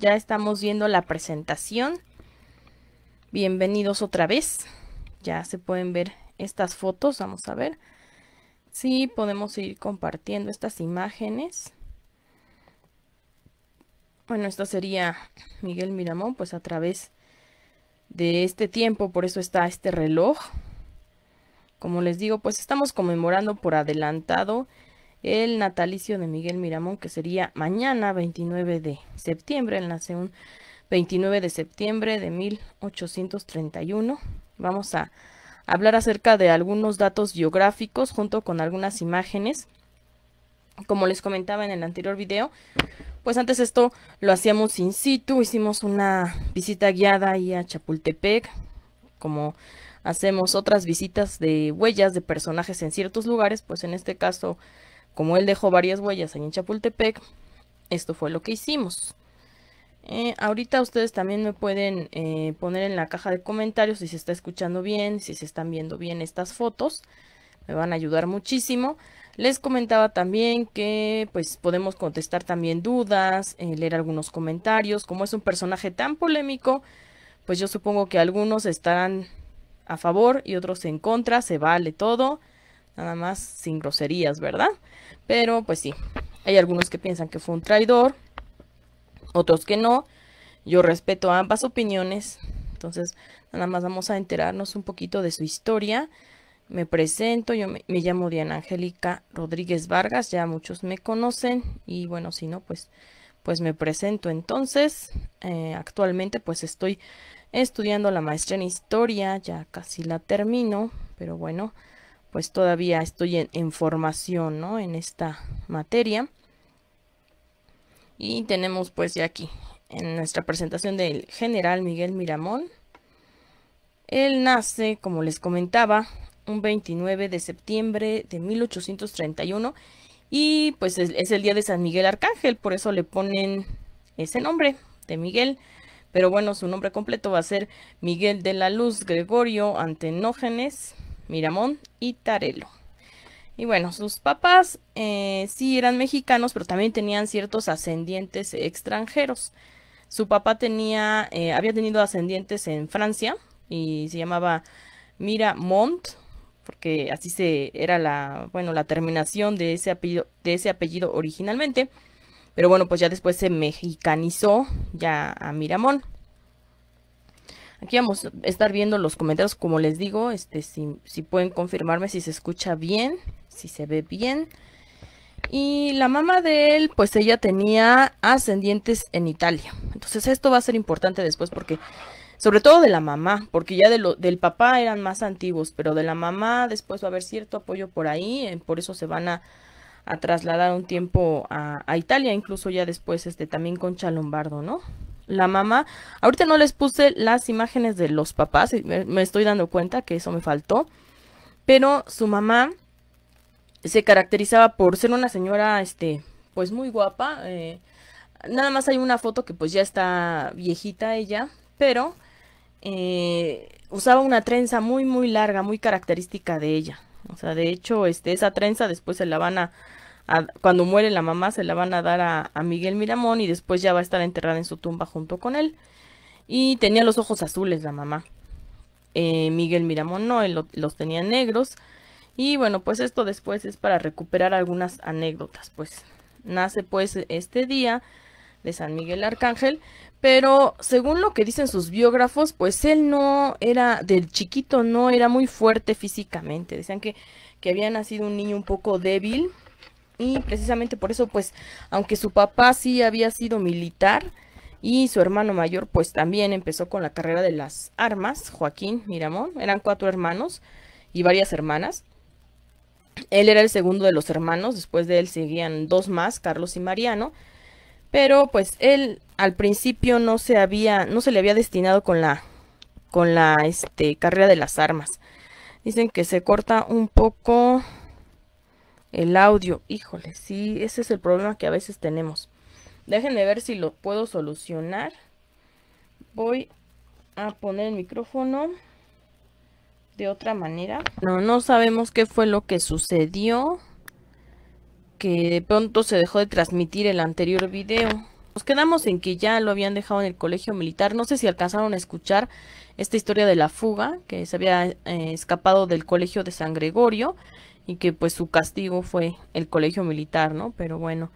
Ya estamos viendo la presentación. Bienvenidos otra vez. Ya se pueden ver estas fotos. Vamos a ver si podemos ir compartiendo estas imágenes. Bueno, esto sería Miguel Miramón, pues a través de este tiempo, por eso está este reloj. Como les digo, pues estamos conmemorando por adelantado el natalicio de Miguel Miramón, que sería mañana 29 de septiembre. El nace un 29 de septiembre de 1831. Vamos a hablar acerca de algunos datos geográficos, junto con algunas imágenes. Como les comentaba en el anterior video, pues antes esto lo hacíamos in situ, hicimos una visita guiada ahí a Chapultepec, como hacemos otras visitas de huellas de personajes en ciertos lugares, pues en este caso como él dejó varias huellas ahí en Chapultepec, esto fue lo que hicimos. Eh, ahorita ustedes también me pueden eh, poner en la caja de comentarios si se está escuchando bien, si se están viendo bien estas fotos. Me van a ayudar muchísimo. Les comentaba también que pues podemos contestar también dudas, eh, leer algunos comentarios. Como es un personaje tan polémico, pues yo supongo que algunos estarán a favor y otros en contra. Se vale todo. Nada más sin groserías, ¿verdad? Pero pues sí, hay algunos que piensan que fue un traidor, otros que no. Yo respeto ambas opiniones. Entonces, nada más vamos a enterarnos un poquito de su historia. Me presento, yo me, llamo Diana Angélica Rodríguez Vargas, ya muchos me conocen y bueno, si no, pues, pues me presento. Entonces, eh, actualmente pues estoy estudiando la maestría en historia, ya casi la termino, pero bueno, pues todavía estoy en, formación, En esta materia. Y tenemos pues ya aquí, en nuestra presentación del general Miguel Miramón. Él nace, como les comentaba, un 29 de septiembre de 1831 y pues es, es, el día de San Miguel Arcángel, por eso le ponen ese nombre de Miguel. Pero bueno, su nombre completo va a ser Miguel de la Luz Gregorio Antenógenes Miramón y Tarelo. Y bueno, sus papás eh, sí eran mexicanos, pero también tenían ciertos ascendientes extranjeros. Su papá tenía, eh, había tenido ascendientes en Francia y se llamaba Miramont, porque así se era la, bueno, la terminación de ese apellido, de ese apellido originalmente. Pero bueno, pues ya después se mexicanizó ya a Miramón. Aquí vamos a estar viendo los comentarios, como les digo, este, si, pueden confirmarme si se escucha bien, si se ve bien. Y la mamá de él, pues ella tenía ascendientes en Italia. Entonces esto va a ser importante después porque, sobre todo de la mamá, porque ya de lo, del papá eran más antiguos, pero de la mamá después va a haber cierto apoyo por ahí, eh, por eso se van a, trasladar un tiempo a, Italia, incluso ya después este, también con Chalombardo, ¿no? la mamá. Ahorita no les puse las imágenes de los papás, me, estoy dando cuenta que eso me faltó. Pero su mamá se caracterizaba por ser una señora, este, pues muy guapa. Eh, nada más hay una foto que pues ya está viejita ella, pero eh, usaba una trenza muy, muy larga, muy característica de ella. O sea, de hecho, este, esa trenza después se la van a cuando muere la mamá, se la van a dar a, Miguel Miramón y después ya va a estar enterrada en su tumba junto con él. Y tenía los ojos azules la mamá. Eh, Miguel Miramón no, él los tenía negros. Y bueno, pues esto después es para recuperar algunas anécdotas. Pues nace pues este día de San Miguel Arcángel, pero según lo que dicen sus biógrafos, pues él no era, del chiquito no era muy fuerte físicamente, decían que, que había nacido un niño un poco débil, y precisamente por eso, pues, aunque su papá sí había sido militar y su hermano mayor, pues también empezó con la carrera de las armas, Joaquín Miramón, eran cuatro hermanos y varias hermanas. Él era el segundo de los hermanos, después de él seguían dos más, Carlos y Mariano, pero pues él al principio no se había, no se le había destinado con la, con la, este, carrera de las armas. Dicen que se corta un poco el audio, híjole, sí, ese es el problema que a veces tenemos. Déjenme ver si lo puedo solucionar. Voy a poner el micrófono de otra manera. No, no sabemos qué fue lo que sucedió. Que de pronto se dejó de transmitir el anterior video. Nos quedamos en que ya lo habían dejado en el colegio militar. No sé si alcanzaron a escuchar esta historia de la fuga, que se había eh, escapado del colegio de San Gregorio y que pues su castigo fue el colegio militar, ¿no? Pero bueno,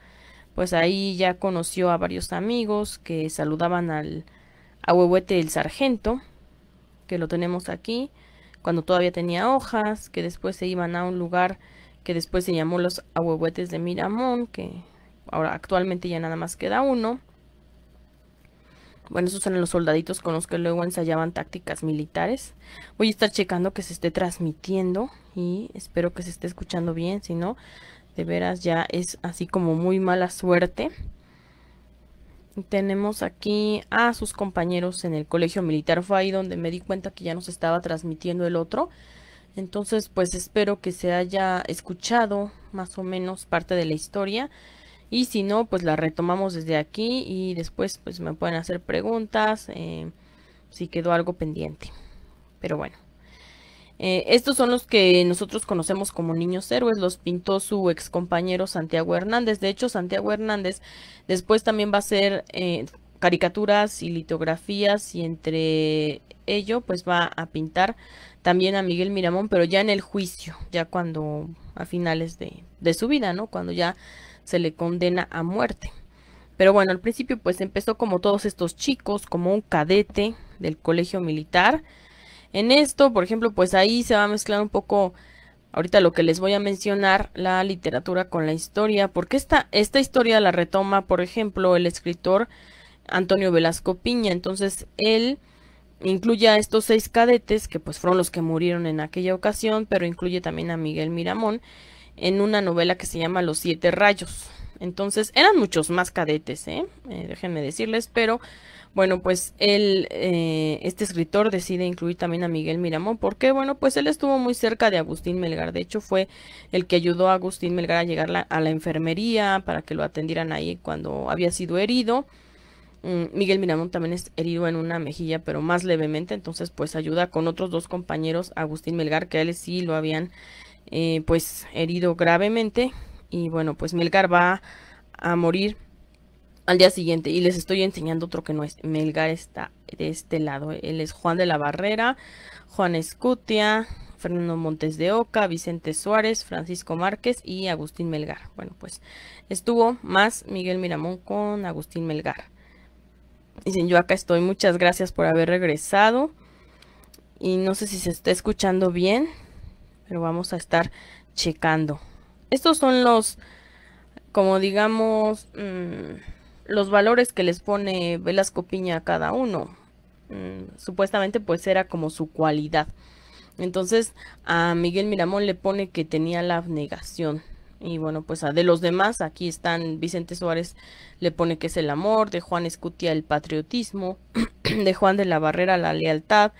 pues ahí ya conoció a varios amigos que saludaban al ahuehuete del sargento, que lo tenemos aquí, cuando todavía tenía hojas, que después se iban a un lugar que después se llamó los ahuehuetes de Miramón, que ahora actualmente ya nada más queda uno bueno, esos eran los soldaditos con los que luego ensayaban tácticas militares. Voy a estar checando que se esté transmitiendo y espero que se esté escuchando bien, si no, de veras ya es así como muy mala suerte. Tenemos aquí a sus compañeros en el colegio militar, fue ahí donde me di cuenta que ya nos estaba transmitiendo el otro. Entonces, pues espero que se haya escuchado más o menos parte de la historia. Y si no, pues la retomamos desde aquí y después pues me pueden hacer preguntas em, si quedó algo pendiente. Pero bueno. Eh, estos son los que nosotros conocemos como niños héroes, los pintó su ex compañero Santiago Hernández. De hecho, Santiago Hernández después también va a hacer eh, caricaturas y litografías y entre ello pues va a pintar también a Miguel Miramón, pero ya en el juicio, ya cuando a finales de, de su vida, ¿no? Cuando ya se le condena a muerte. Pero bueno, al principio pues empezó como todos estos chicos, como un cadete del colegio militar. En esto, por ejemplo, pues ahí se va a mezclar un poco ahorita lo que les voy a mencionar, la literatura con la historia, porque esta, esta historia la retoma, por ejemplo, el escritor Antonio Velasco Piña. Entonces, él incluye a estos seis cadetes, que pues fueron los que murieron en aquella ocasión, pero incluye también a Miguel Miramón en una novela que se llama Los Siete Rayos. Entonces eran muchos más cadetes, ¿eh? eh déjenme decirles, pero bueno, pues él, eh, este escritor decide incluir también a Miguel Miramón, porque bueno, pues él estuvo muy cerca de Agustín Melgar, de hecho fue el que ayudó a Agustín Melgar a llegar a la enfermería para que lo atendieran ahí cuando había sido herido. Mm, Miguel Miramón también es herido en una mejilla, pero más levemente, entonces pues ayuda con otros dos compañeros, Agustín Melgar, que él sí lo habían eh, pues herido gravemente y bueno, pues Melgar va a morir al día siguiente y les estoy enseñando otro que no es. Melgar está de este lado, él es Juan de la Barrera, Juan Escutia, Fernando Montes de Oca, Vicente Suárez, Francisco Márquez y Agustín Melgar. Bueno, pues estuvo más Miguel Miramón con Agustín Melgar. Dicen, yo acá estoy, muchas gracias por haber regresado. Y no sé si se está escuchando bien pero vamos a estar checando. Estos son los, como digamos, mm, los valores que les pone Velasco Piña a cada uno. Mm, supuestamente pues era como su cualidad. Entonces a Miguel Miramón le pone que tenía la abnegación. Y bueno, pues a de los demás, aquí están Vicente Suárez le pone que es el amor, de Juan Escutia el patriotismo, de Juan de la Barrera la lealtad,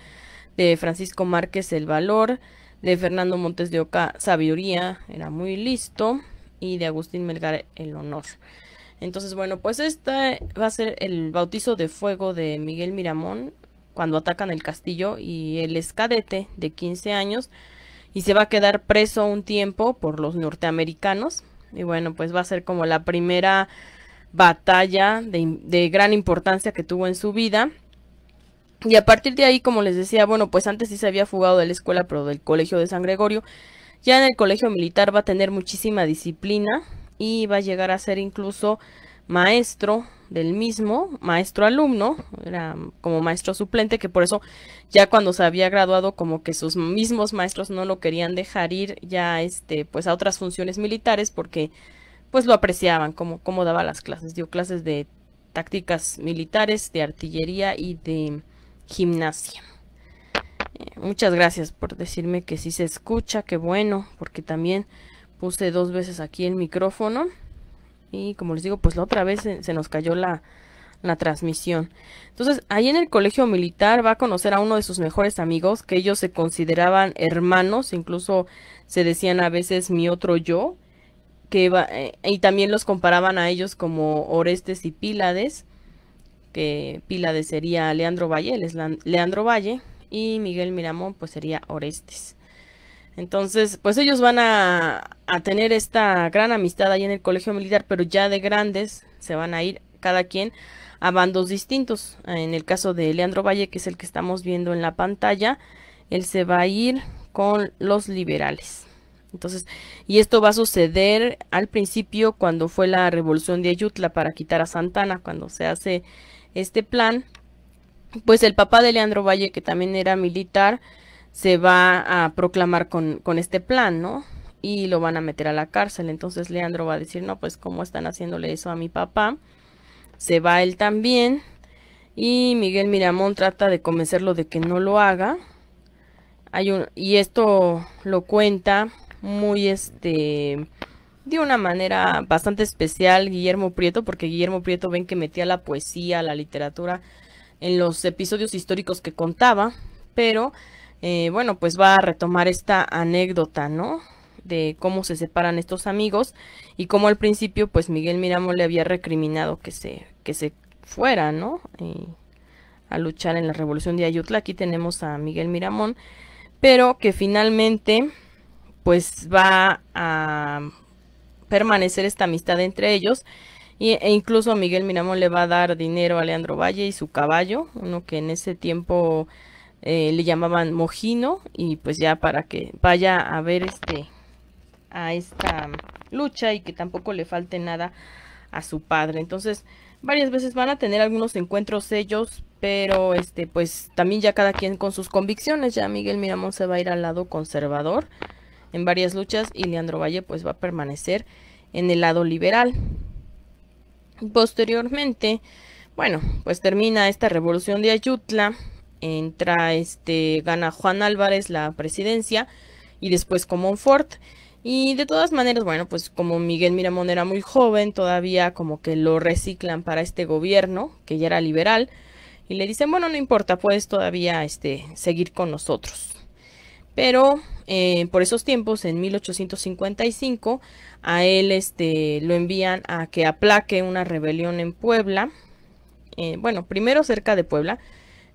de Francisco Márquez el valor, de Fernando Montes de Oca sabiduría, era muy listo, y de Agustín Melgar el honor. Entonces, bueno, pues este va a ser el bautizo de fuego de Miguel Miramón cuando atacan el castillo y él es cadete de 15 años y se va a quedar preso un tiempo por los norteamericanos. Y bueno, pues va a ser como la primera batalla de, de gran importancia que tuvo en su vida y a partir de ahí, como les decía, bueno, pues antes sí se había fugado de la escuela, pero del colegio de San Gregorio. Ya en el colegio militar va a tener muchísima disciplina y va a llegar a ser incluso maestro del mismo, maestro alumno, era como maestro suplente, que por eso ya cuando se había graduado como que sus mismos maestros no lo querían dejar ir ya este pues a otras funciones militares porque pues lo apreciaban como como daba las clases, dio clases de tácticas militares, de artillería y de gimnasia. Eh, muchas gracias por decirme que sí se escucha, que bueno, porque también puse dos veces aquí el micrófono. Y como les digo, pues la otra vez se, nos cayó la, la transmisión. Entonces, ahí en el colegio militar va a conocer a uno de sus mejores amigos, que ellos se consideraban hermanos, incluso se decían a veces mi otro yo, que eh, y también los comparaban a ellos como Orestes y Pílades que de sería Leandro Valle, Leandro Valle, y Miguel Miramón pues sería Orestes. Entonces, pues ellos van a, a tener esta gran amistad ahí en el colegio militar, pero ya de grandes se van a ir cada quien a bandos distintos. En el caso de Leandro Valle, que es el que estamos viendo en la pantalla, él se va a ir con los liberales. Entonces, y esto va a suceder al principio cuando fue la revolución de Ayutla para quitar a Santana, cuando se hace este plan, pues el papá de Leandro Valle, que también era militar, se va a proclamar con, este plan, ¿no? Y lo van a meter a la cárcel. Entonces Leandro va a decir, no, pues cómo están haciéndole eso a mi papá. Se va él también. Y Miguel Miramón trata de convencerlo de que no lo haga. Hay un, y esto lo cuenta muy este de una manera bastante especial Guillermo Prieto, porque Guillermo Prieto ven que metía la poesía, la literatura en los episodios históricos que contaba, pero eh, bueno, pues va a retomar esta anécdota, ¿no? De cómo se separan estos amigos y cómo al principio pues Miguel Miramón le había recriminado que se, que se fuera, ¿no? a luchar en la revolución de Ayutla. Aquí tenemos a Miguel Miramón, pero que finalmente pues va a permanecer esta amistad entre ellos. e incluso Miguel Miramón le va a dar dinero a Leandro Valle y su caballo, uno que en ese tiempo eh, le llamaban Mojino, y pues ya para que vaya a ver este a esta lucha y que tampoco le falte nada a su padre. Entonces, varias veces van a tener algunos encuentros ellos, pero este, pues también ya cada quien con sus convicciones. Ya Miguel Miramón se va a ir al lado conservador en varias luchas y Leandro Valle pues va a permanecer en el lado liberal. Posteriormente, bueno, pues termina esta revolución de Ayutla, entra este, gana Juan Álvarez la presidencia y después Fort, Y de todas maneras, bueno, pues como Miguel Miramón era muy joven, todavía como que lo reciclan para este gobierno, que ya era liberal, y le dicen, bueno, no importa, puedes todavía este, seguir con nosotros. Pero eh, por esos tiempos, en 1855, a él este, lo envían a que aplaque una rebelión en Puebla. Eh, bueno, primero cerca de Puebla,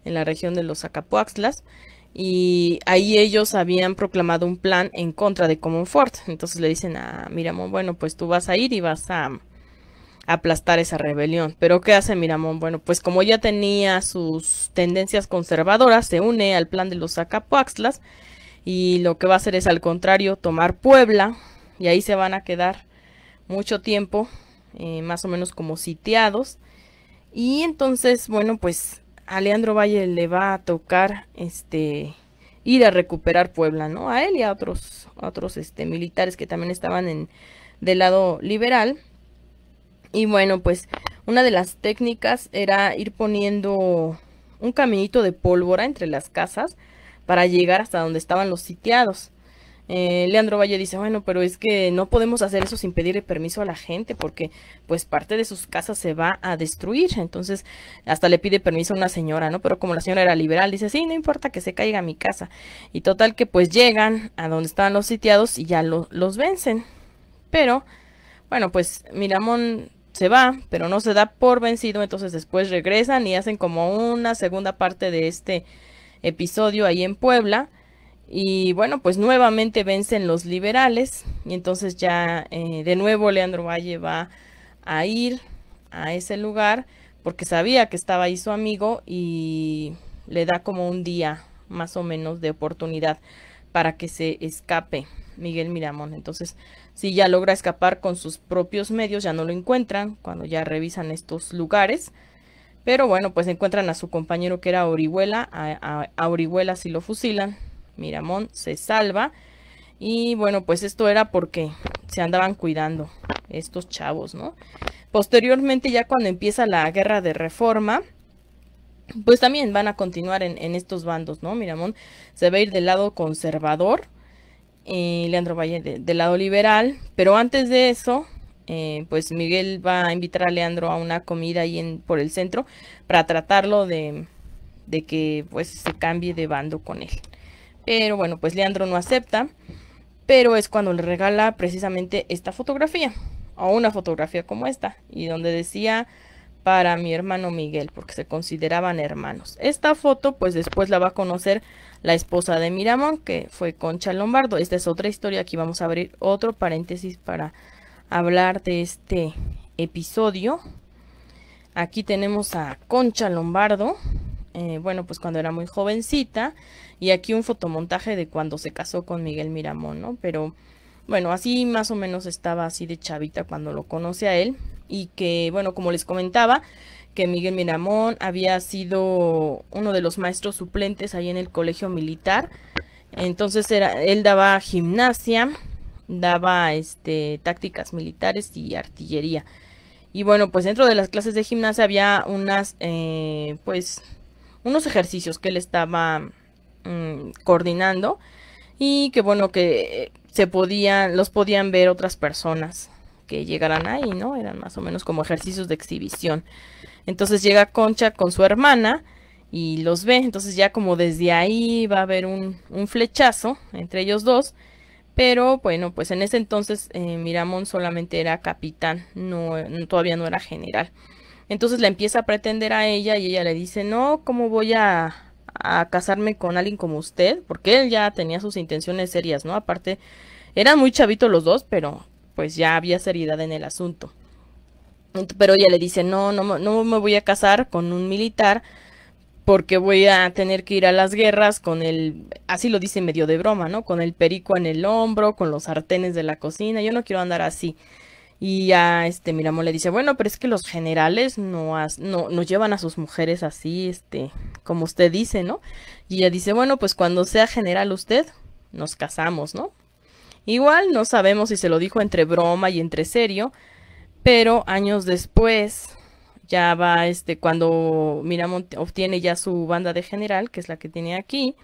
en la región de los Acapuaxlas. Y ahí ellos habían proclamado un plan en contra de Comonfort. Entonces le dicen a Miramón, bueno, pues tú vas a ir y vas a aplastar esa rebelión. Pero ¿qué hace Miramón? Bueno, pues como ya tenía sus tendencias conservadoras, se une al plan de los Acapuaxlas y lo que va a hacer es al contrario tomar Puebla y ahí se van a quedar mucho tiempo, eh, más o menos como sitiados. Y entonces, bueno, pues a Leandro Valle le va a tocar este ir a recuperar Puebla, ¿no? A él y a otros, otros este, militares que también estaban en, del lado liberal. Y bueno, pues una de las técnicas era ir poniendo un caminito de pólvora entre las casas para llegar hasta donde estaban los sitiados. Eh, Leandro Valle dice, bueno, pero es que no podemos hacer eso sin pedirle permiso a la gente, porque pues parte de sus casas se va a destruir. Entonces, hasta le pide permiso a una señora, ¿no? Pero como la señora era liberal, dice, sí, no importa que se caiga mi casa. Y total que pues llegan a donde estaban los sitiados y ya los vencen. Pero, bueno, pues Miramón se va, pero no se da por vencido, entonces después regresan y hacen como una segunda parte de este episodio ahí en Puebla. Y bueno, pues nuevamente vencen los liberales y entonces ya eh, de nuevo Leandro Valle va a ir a ese lugar porque sabía que estaba ahí su amigo y le da como un día más o menos de oportunidad para que se escape Miguel Miramón. Entonces, si ya logra escapar con sus propios medios, ya no lo encuentran cuando ya revisan estos lugares. Pero bueno, pues encuentran a su compañero que era Orihuela, a, Orihuela si lo fusilan, Miramón se salva. Y bueno, pues esto era porque se andaban cuidando estos chavos, ¿no? Posteriormente, ya cuando empieza la guerra de reforma, pues también van a continuar en, estos bandos, ¿no? Miramón se va a ir del lado conservador, y Leandro Valle del lado liberal, pero antes de eso, eh, pues Miguel va a invitar a Leandro a una comida ahí en, por el centro para tratarlo de, de que pues se cambie de bando con él. Pero bueno, pues Leandro no acepta, pero es cuando le regala precisamente esta fotografía, o una fotografía como esta, y donde decía para mi hermano Miguel, porque se consideraban hermanos. Esta foto, pues después la va a conocer la esposa de Miramón, que fue Concha Lombardo. Esta es otra historia, aquí vamos a abrir otro paréntesis para hablar de este episodio. Aquí tenemos a Concha Lombardo, eh, bueno, pues cuando era muy jovencita, y aquí un fotomontaje de cuando se casó con Miguel Miramón, ¿no? Pero bueno, así más o menos estaba así de chavita cuando lo conoce a él, y que, bueno, como les comentaba, que Miguel Miramón había sido uno de los maestros suplentes ahí en el colegio militar, entonces era, él daba gimnasia, daba este, tácticas militares y artillería. Y bueno, pues dentro de las clases de gimnasia había unas, eh, pues, unos ejercicios que él estaba mm, coordinando y que bueno, que se podían, los podían ver otras personas que llegaran ahí, ¿no? Eran más o menos como ejercicios de exhibición. Entonces llega Concha con su hermana y los ve, entonces ya como desde ahí va a haber un, un flechazo entre ellos dos pero bueno, pues en ese entonces eh, Miramón solamente era capitán, no, todavía no era general. Entonces le empieza a pretender a ella y ella le dice, no, ¿cómo voy a, casarme con alguien como usted? Porque él ya tenía sus intenciones serias, ¿no? Aparte, eran muy chavitos los dos, pero pues ya había seriedad en el asunto. Pero ella le dice, no, no, no me voy a casar con un militar porque voy a tener que ir a las guerras con el, así lo dice medio de broma, ¿no? Con el perico en el hombro, con los sartenes de la cocina, yo no quiero andar así. Y ya este Miramón le dice, bueno, pero es que los generales no, llevan a sus mujeres así, este, como usted dice, ¿no? Y ella dice, bueno, pues cuando sea general usted, nos casamos, ¿no? Igual no sabemos si se lo dijo entre broma y entre serio, pero años después, ya va, este, cuando Miramont obtiene ya su banda de general, que es la que tiene aquí,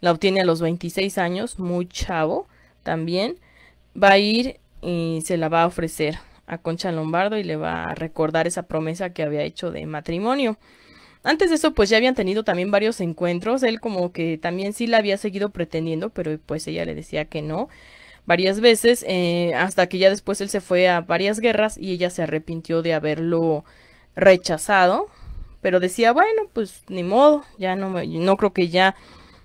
la obtiene a los 26 años, muy chavo también, va a ir y se la va a ofrecer a Concha Lombardo y le va a recordar esa promesa que había hecho de matrimonio. Antes de eso, pues ya habían tenido también varios encuentros. Él como que también sí la había seguido pretendiendo, pero pues ella le decía que no varias veces, eh, hasta que ya después él se fue a varias guerras y ella se arrepintió de haberlo rechazado, pero decía, bueno, pues ni modo, ya no, no creo que ya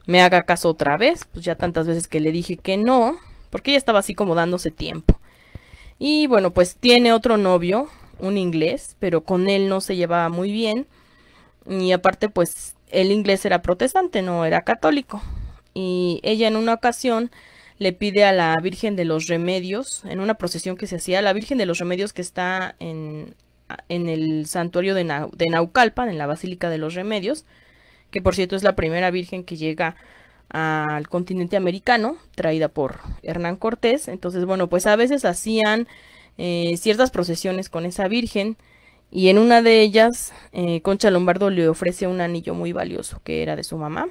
me haga caso otra vez, pues ya tantas veces que le dije que no, porque ella estaba así como dándose tiempo. Y bueno, pues tiene otro novio, un inglés, pero con él no se llevaba muy bien. Y aparte, pues el inglés era protestante, no era católico. Y ella en una ocasión le pide a la Virgen de los Remedios, en una procesión que se hacía, la Virgen de los Remedios que está en, en el santuario de, Naucalpan, en la Basílica de los Remedios, que por cierto es la primera virgen que llega al continente americano, traída por Hernán Cortés. Entonces, bueno, pues a veces hacían eh, ciertas procesiones con esa virgen y en una de ellas eh, Concha Lombardo le ofrece un anillo muy valioso que era de su mamá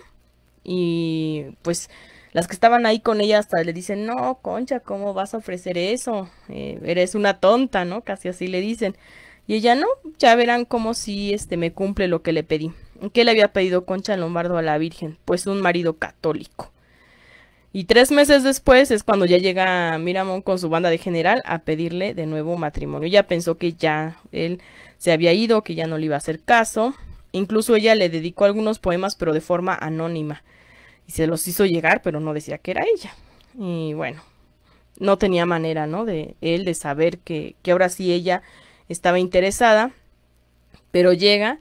y pues las que estaban ahí con ella hasta le dicen, no, Concha, ¿cómo vas a ofrecer eso? Eh, eres una tonta, ¿no? Casi así le dicen. Y ella, no, ya verán cómo si este me cumple lo que le pedí. ¿Qué le había pedido Concha Lombardo a la Virgen? Pues un marido católico. Y tres meses después es cuando ya llega Miramón con su banda de general a pedirle de nuevo matrimonio. Ya pensó que ya él se había ido, que ya no le iba a hacer caso. Incluso ella le dedicó algunos poemas, pero de forma anónima. Y se los hizo llegar, pero no decía que era ella. Y bueno, no tenía manera, ¿no? De él de saber que, que ahora sí ella estaba interesada, pero llega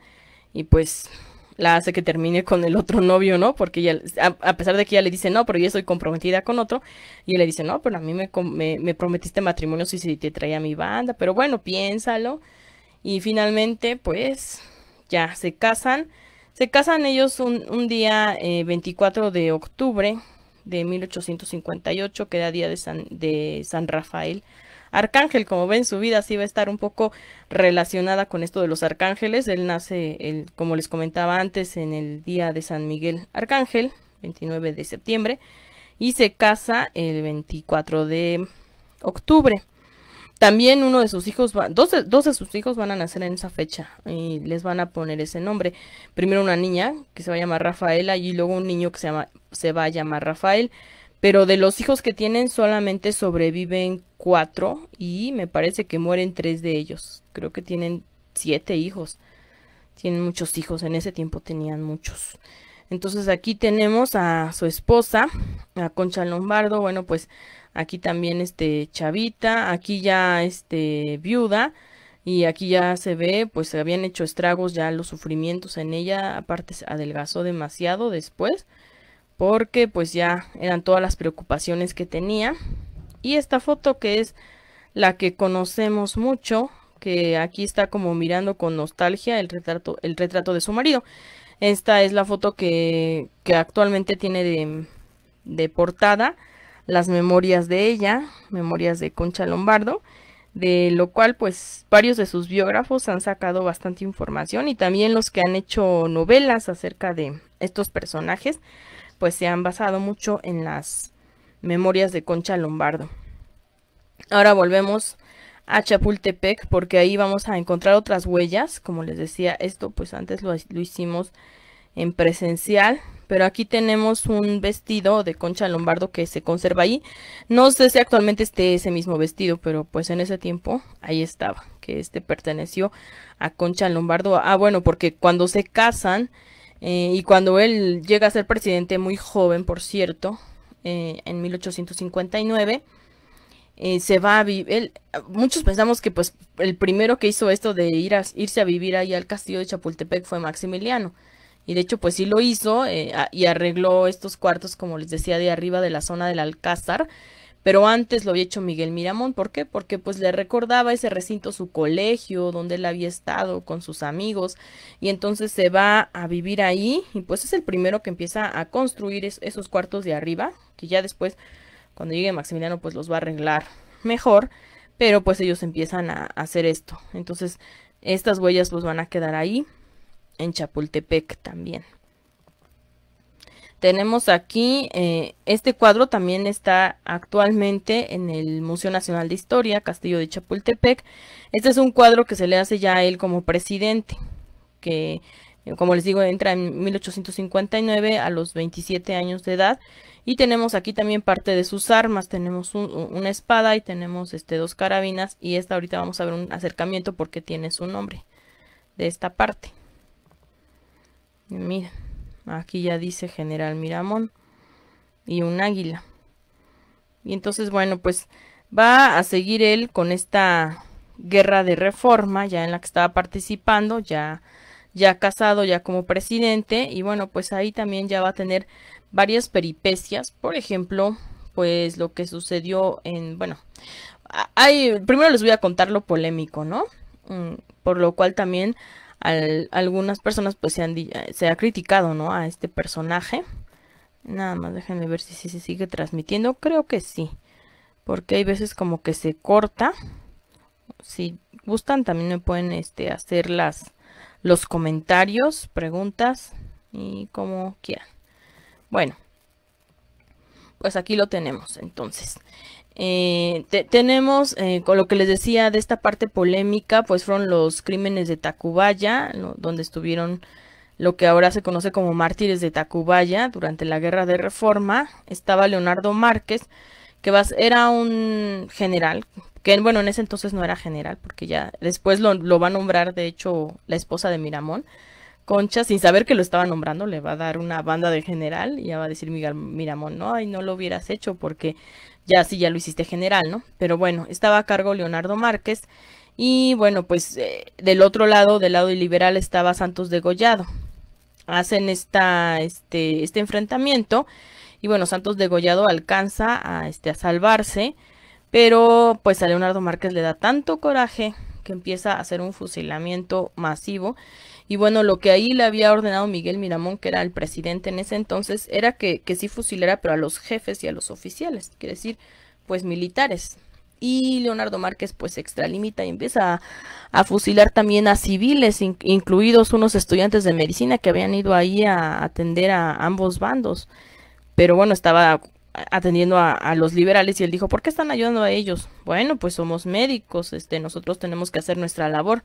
y pues la hace que termine con el otro novio, ¿no? Porque ya a, pesar de que ella le dice, no, pero yo estoy comprometida con otro, y le dice, no, pero a mí me, me, prometiste matrimonio si, si te traía mi banda, pero bueno, piénsalo. Y finalmente, pues, ya se casan. Se casan ellos un, un día 24 eh, de octubre de 1858, que era día de San, de San Rafael arcángel. Como ven, su vida sí va a estar un poco relacionada con esto de los arcángeles. Él nace, como les comentaba antes, en el día de San Miguel Arcángel, 29 de septiembre, y se casa el 24 de octubre. También uno de sus hijos, va, dos, de, sus hijos van a nacer en esa fecha y les van a poner ese nombre. Primero una niña que se va a llamar Rafaela y luego un niño que se va a llamar Rafael pero de los hijos que tienen solamente sobreviven cuatro y me parece que mueren tres de ellos. Creo que tienen siete hijos. Tienen muchos hijos, en ese tiempo tenían muchos. Entonces aquí tenemos a su esposa, a Concha Lombardo, bueno pues aquí también este chavita, aquí ya este viuda y aquí ya se ve pues se habían hecho estragos ya los sufrimientos en ella, aparte adelgazó demasiado después porque pues ya eran todas las preocupaciones que tenía. Y esta foto que es la que conocemos mucho, que aquí está como mirando con nostalgia el retrato, el retrato de su marido. Esta es la foto que, que actualmente tiene de, de portada, las memorias de ella, memorias de Concha Lombardo, de lo cual pues varios de sus biógrafos han sacado bastante información y también los que han hecho novelas acerca de estos personajes pues se han basado mucho en las memorias de Concha Lombardo. Ahora volvemos a Chapultepec porque ahí vamos a encontrar otras huellas. Como les decía, esto pues antes lo, hicimos en presencial. Pero aquí tenemos un vestido de Concha Lombardo que se conserva ahí. No sé si actualmente esté ese mismo vestido, pero pues en ese tiempo ahí estaba, que este perteneció a Concha Lombardo. Ah, bueno, porque cuando se casan, eh, y cuando él llega a ser presidente, muy joven, por cierto, eh, en 1859, eh, se va a vivir. Muchos pensamos que pues el primero que hizo esto de ir irse a vivir ahí al castillo de Chapultepec fue Maximiliano. Y de hecho, pues sí lo hizo y arregló estos cuartos, como les decía, de arriba de la zona del Alcázar, pero antes lo había hecho Miguel Miramón. ¿Por qué? Porque pues le recordaba ese recinto su colegio, donde él había estado con sus amigos, y entonces se va a vivir ahí y pues es el primero que empieza a construir esos cuartos de arriba, que ya después, cuando llegue Maximiliano, pues los va a arreglar mejor, pero pues ellos empiezan a, hacer esto. Entonces, estas huellas pues van a quedar ahí, en Chapultepec también. Tenemos aquí, eh, este cuadro también está actualmente en el Museo Nacional de Historia, Castillo de Chapultepec. Este es un cuadro que se le hace ya a él como presidente, que eh, como les digo, entra en 1859 a los 27 años de edad. Y tenemos aquí también parte de sus armas. Tenemos una espada y tenemos este, dos carabinas. Y esta ahorita vamos a ver un acercamiento porque tiene su nombre de esta parte. Miren. Aquí ya dice General Miramón. Y un águila. Y entonces, bueno, pues va a seguir él con esta guerra de reforma, ya en la que estaba participando, ya, ya casado, ya como presidente. Y bueno, pues ahí también ya va a tener varias peripecias. Por ejemplo, pues lo que sucedió en, bueno, primero les voy a contar lo polémico, ¿no? Mm, por lo cual también algunas personas pues se, han, eh, se ha criticado, ¿no? A este personaje. Nada más déjenme ver si, si se sigue transmitiendo. Creo que sí. Porque hay veces como que se corta. Si gustan también me pueden este, hacer las, los comentarios, preguntas y como quieran. Bueno, pues aquí lo tenemos entonces. Eh, tenemos, eh, con lo que les decía de esta parte polémica, pues fueron los crímenes de Tacubaya, donde estuvieron lo que ahora se conoce como mártires de Tacubaya durante la guerra de reforma. Estaba Leonardo Márquez, que era un general, que bueno, en ese entonces no era general, porque ya después lo, lo va a nombrar, de hecho, la esposa de Miramón. Concha, sin saber que lo estaba nombrando, le va a dar una banda de general y ya va a decir Miguel Miramón, no, ay, no lo hubieras hecho porque ya sí, ya lo hiciste general, ¿no? Pero bueno, estaba a cargo Leonardo Márquez y bueno, pues eh, del otro lado, del lado liberal, estaba Santos Degollado. Hacen esta, este, este enfrentamiento y bueno, Santos Degollado alcanza a, este, a salvarse, pero pues a Leonardo Márquez le da tanto coraje que empieza a hacer un fusilamiento masivo y bueno, lo que ahí le había ordenado Miguel Miramón, que era el presidente en ese entonces, era que, que sí fusilara, pero a los jefes y a los oficiales, quiere decir, pues militares. Y Leonardo Márquez pues se extralimita y empieza a, fusilar también a civiles, incluidos unos estudiantes de medicina que habían ido ahí a atender a ambos bandos. Pero bueno, estaba atendiendo a, los liberales y él dijo, ¿por qué están ayudando a ellos? Bueno, pues somos médicos, este, nosotros tenemos que hacer nuestra labor.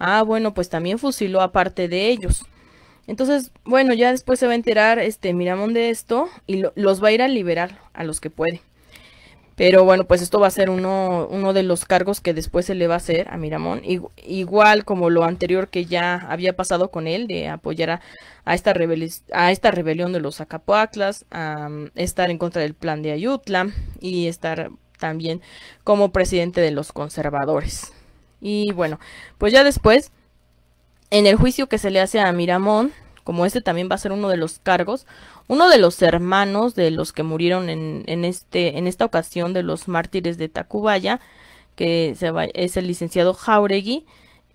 Ah, bueno, pues también fusiló a parte de ellos. Entonces, bueno, ya después se va a enterar este Miramón de esto y los va a ir a liberar a los que puede. Pero bueno, pues esto va a ser uno, uno de los cargos que después se le va a hacer a Miramón. Igual como lo anterior que ya había pasado con él, de apoyar a, esta, a esta rebelión de los Acapuaclas, a mm, estar en contra del plan de Ayutla y estar también como presidente de los conservadores. Y bueno, pues ya después, en el juicio que se le hace a Miramón, como este también va a ser uno de los cargos, uno de los hermanos de los que murieron en, este, en esta ocasión de los mártires de Tacubaya, que se es el licenciado Jauregui,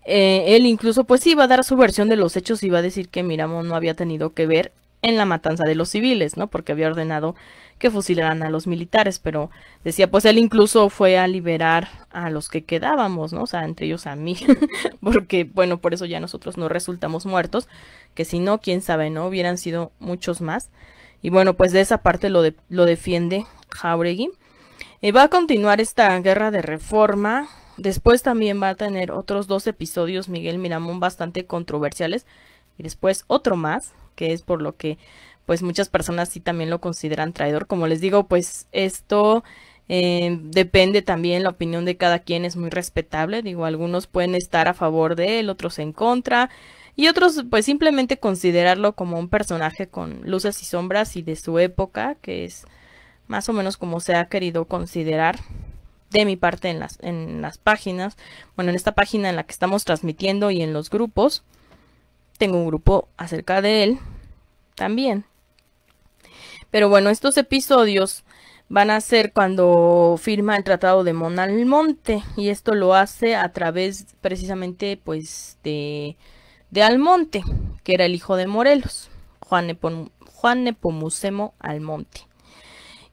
eh, él incluso pues sí va a dar su versión de los hechos y va a decir que Miramón no había tenido que ver en la matanza de los civiles, ¿no? Porque había ordenado que fusilaran a los militares, pero decía, pues él incluso fue a liberar a los que quedábamos, ¿no? O sea, entre ellos a mí, porque bueno, por eso ya nosotros no resultamos muertos, que si no, quién sabe, ¿no? Hubieran sido muchos más. Y bueno, pues de esa parte lo, lo defiende Jauregui. y eh, va a continuar esta guerra de reforma. Después también va a tener otros dos episodios, Miguel Miramón, bastante controversiales y después otro más, que es por lo que pues muchas personas sí también lo consideran traidor. Como les digo, pues esto eh, depende también, la opinión de cada quien es muy respetable. Digo, algunos pueden estar a favor de él, otros en contra, y otros pues simplemente considerarlo como un personaje con luces y sombras y de su época, que es más o menos como se ha querido considerar de mi parte en las, en las páginas, bueno, en esta página en la que estamos transmitiendo y en los grupos. Tengo un grupo acerca de él también. Pero bueno, estos episodios van a ser cuando firma el Tratado de Monalmonte y esto lo hace a través precisamente pues de, de Almonte, que era el hijo de Morelos, Juan, Nepom Juan Nepomucemo Almonte.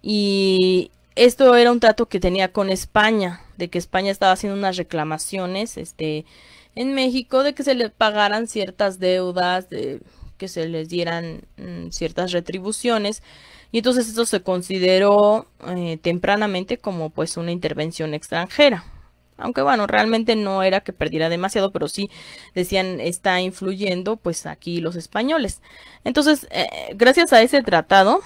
Y esto era un trato que tenía con España, de que España estaba haciendo unas reclamaciones este, en México de que se le pagaran ciertas deudas, de que se les dieran mm, ciertas retribuciones. Y entonces esto se consideró eh, tempranamente como pues una intervención extranjera. Aunque bueno, realmente no era que perdiera demasiado, pero sí decían está influyendo pues aquí los españoles. Entonces, eh, gracias a ese tratado,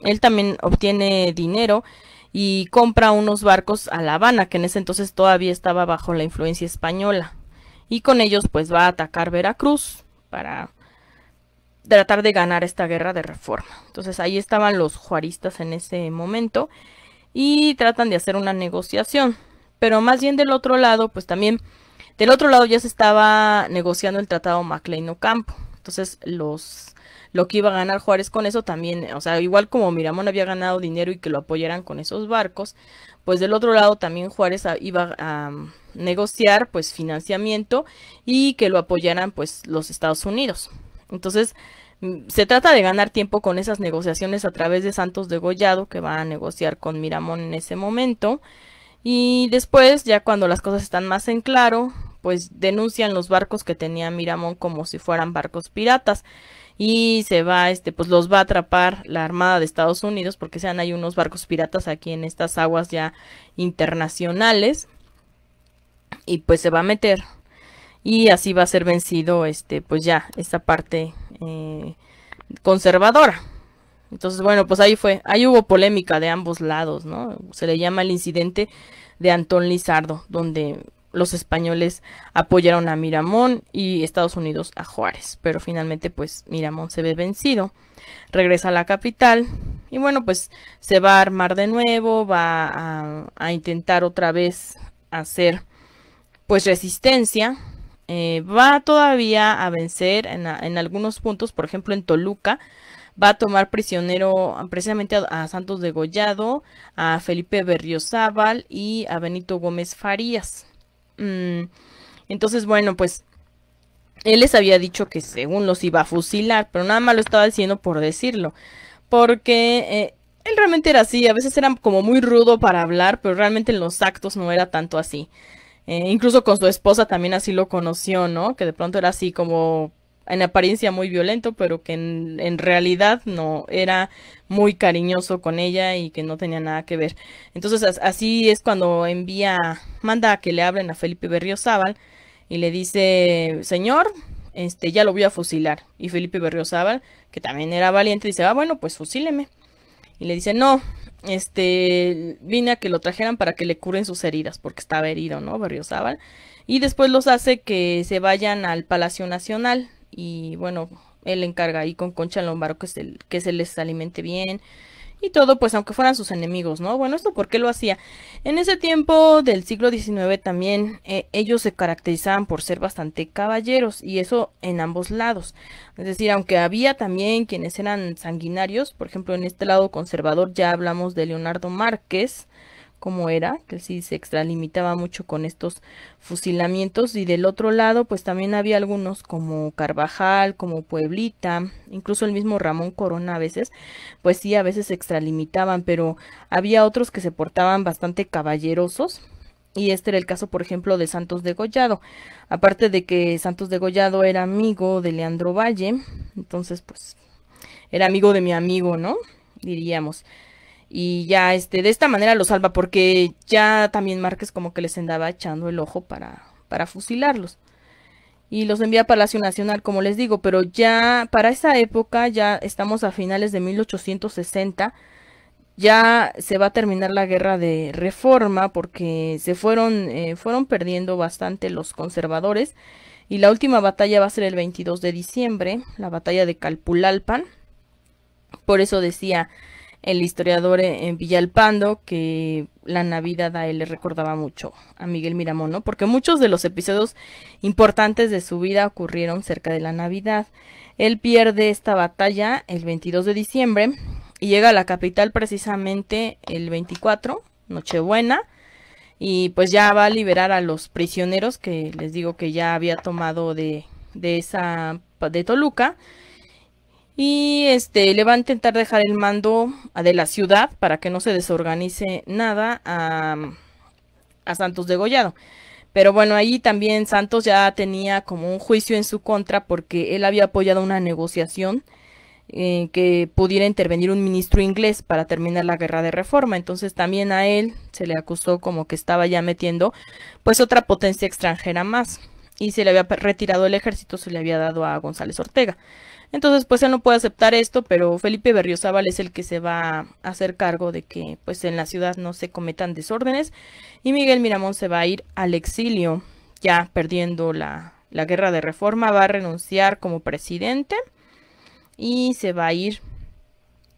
él también obtiene dinero y compra unos barcos a La Habana, que en ese entonces todavía estaba bajo la influencia española y con ellos pues va a atacar Veracruz para tratar de ganar esta guerra de reforma. Entonces ahí estaban los juaristas en ese momento y tratan de hacer una negociación, pero más bien del otro lado pues también del otro lado ya se estaba negociando el tratado Maclean Ocampo. Entonces los lo que iba a ganar Juárez con eso también, o sea, igual como Miramón había ganado dinero y que lo apoyaran con esos barcos, pues del otro lado también Juárez iba a mm, negociar pues financiamiento y que lo apoyaran pues los Estados Unidos. Entonces, mm, se trata de ganar tiempo con esas negociaciones a través de Santos de Degollado, que va a negociar con Miramón en ese momento. Y después, ya cuando las cosas están más en claro, pues denuncian los barcos que tenía Miramón como si fueran barcos piratas y se va, este, pues los va a atrapar la Armada de Estados Unidos porque sean hay unos barcos piratas aquí en estas aguas ya internacionales y pues se va a meter y así va a ser vencido, este, pues ya esta parte eh, conservadora. Entonces, bueno, pues ahí fue, ahí hubo polémica de ambos lados, ¿no? Se le llama el incidente de Antón Lizardo, donde los españoles apoyaron a Miramón y Estados Unidos a Juárez, pero finalmente pues Miramón se ve vencido, regresa a la capital y bueno pues se va a armar de nuevo, va a, intentar otra vez hacer pues resistencia, eh, va todavía a vencer en, algunos puntos, por ejemplo en Toluca, va a tomar prisionero precisamente a, Santos Santos Degollado, a Felipe Berriozábal y a Benito Gómez Farías. Mm, entonces, bueno, pues él les había dicho que según los iba a fusilar, pero nada más lo estaba diciendo por decirlo, porque eh, él realmente era así, a veces era como muy rudo para hablar, pero realmente en los actos no era tanto así. Eh, incluso con su esposa también así lo conoció, ¿no? Que de pronto era así como en apariencia muy violento, pero que en, realidad no era muy cariñoso con ella y que no tenía nada que ver. Entonces así es cuando envía, manda a que le hablen a Felipe Berriozábal y le dice, señor, este, ya lo voy a fusilar. Y Felipe Berriozábal, que también era valiente, dice, ah, bueno, pues fusíleme. Y le dice, no, este, vine a que lo trajeran para que le curen sus heridas, porque estaba herido, ¿no? Berriozábal. Y después los hace que se vayan al Palacio Nacional, y bueno, él encarga ahí con Concha Lombaro que se, que se les alimente bien y todo, pues aunque fueran sus enemigos, ¿no? Bueno, esto qué lo hacía. En ese tiempo del siglo XIX también eh, ellos se caracterizaban por ser bastante caballeros y eso en ambos lados. Es decir, aunque había también quienes eran sanguinarios, por ejemplo, en este lado conservador ya hablamos de Leonardo Márquez, como era, que sí se extralimitaba mucho con estos fusilamientos y del otro lado pues también había algunos como Carvajal, como Pueblita, incluso el mismo Ramón Corona a veces, pues sí, a veces se extralimitaban, pero había otros que se portaban bastante caballerosos, y este era el caso, por ejemplo, de Santos de Gollado. Aparte de que Santos de Gollado era amigo de Leandro Valle, entonces, pues, era amigo de mi amigo, ¿no? Diríamos y ya este de esta manera lo salva porque ya también Márquez como que les andaba echando el ojo para, para fusilarlos y los envía a Palacio Nacional como les digo pero ya para esa época ya estamos a finales de 1860 ya se va a terminar la guerra de reforma porque se fueron eh, fueron perdiendo bastante los conservadores y la última batalla va a ser el 22 de diciembre la batalla de Calpulalpan por eso decía el historiador en Villalpando que la Navidad a él le recordaba mucho a Miguel Miramón, Porque muchos de los episodios importantes de su vida ocurrieron cerca de la Navidad. Él pierde esta batalla el 22 de diciembre y llega a la capital precisamente el 24, Nochebuena, y pues ya va a liberar a los prisioneros que les digo que ya había tomado de, de esa de Toluca y este, le va a intentar dejar el mando de la ciudad para que no se desorganice nada a, a Santos degollado. Pero bueno, ahí también Santos ya tenía como un juicio en su contra porque él había apoyado una negociación en eh, que pudiera intervenir un ministro inglés para terminar la guerra de reforma. Entonces también a él se le acusó como que estaba ya metiendo pues otra potencia extranjera más y se le había retirado el ejército, se le había dado a González Ortega. Entonces, pues él no puede aceptar esto, pero Felipe Berriozábal es el que se va a hacer cargo de que pues en la ciudad no se cometan desórdenes y Miguel Miramón se va a ir al exilio, ya perdiendo la, la guerra de reforma, va a renunciar como presidente y se va a ir.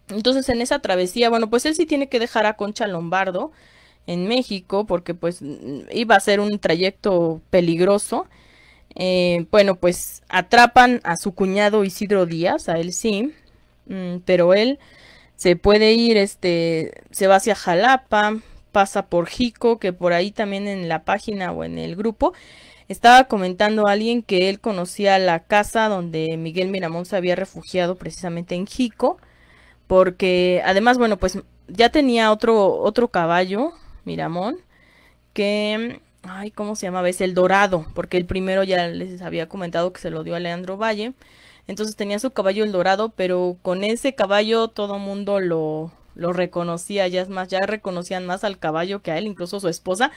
Entonces, en esa travesía, bueno, pues él sí tiene que dejar a Concha Lombardo en México porque pues iba a ser un trayecto peligroso eh, bueno, pues atrapan a su cuñado Isidro Díaz, a él sí, mm, pero él se puede ir, este, se va hacia Jalapa, pasa por Jico, que por ahí también en la página o en el grupo estaba comentando a alguien que él conocía la casa donde Miguel Miramón se había refugiado precisamente en Jico, porque además, bueno, pues ya tenía otro, otro caballo, Miramón, que ay, ¿cómo se llamaba? Es El Dorado, porque el primero ya les había comentado que se lo dio a Leandro Valle. Entonces tenía su caballo El Dorado, pero con ese caballo todo mundo lo, reconocía, ya es más, ya reconocían más al caballo que a él, incluso su esposa,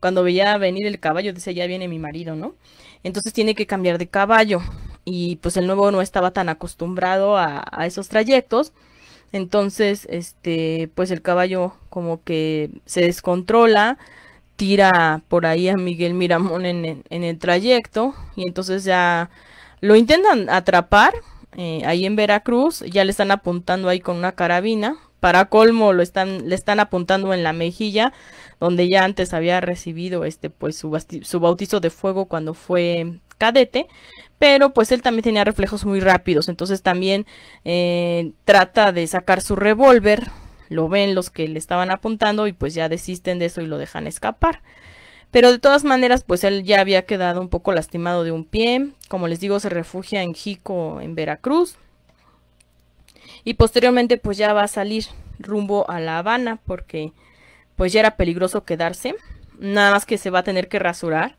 cuando veía venir el caballo, decía, ya viene mi marido, ¿no? Entonces tiene que cambiar de caballo y pues el nuevo no estaba tan acostumbrado a, a esos trayectos. Entonces, este, pues el caballo como que se descontrola, tira por ahí a Miguel Miramón en, el trayecto y entonces ya lo intentan atrapar eh, ahí en Veracruz, ya le están apuntando ahí con una carabina, para colmo lo están, le están apuntando en la mejilla, donde ya antes había recibido este pues su, bautizo de fuego cuando fue cadete, pero pues él también tenía reflejos muy rápidos, entonces también eh, trata de sacar su revólver lo ven los que le estaban apuntando y pues ya desisten de eso y lo dejan escapar. Pero de todas maneras, pues él ya había quedado un poco lastimado de un pie. Como les digo, se refugia en Jico, en Veracruz. Y posteriormente, pues ya va a salir rumbo a La Habana porque pues ya era peligroso quedarse. Nada más que se va a tener que rasurar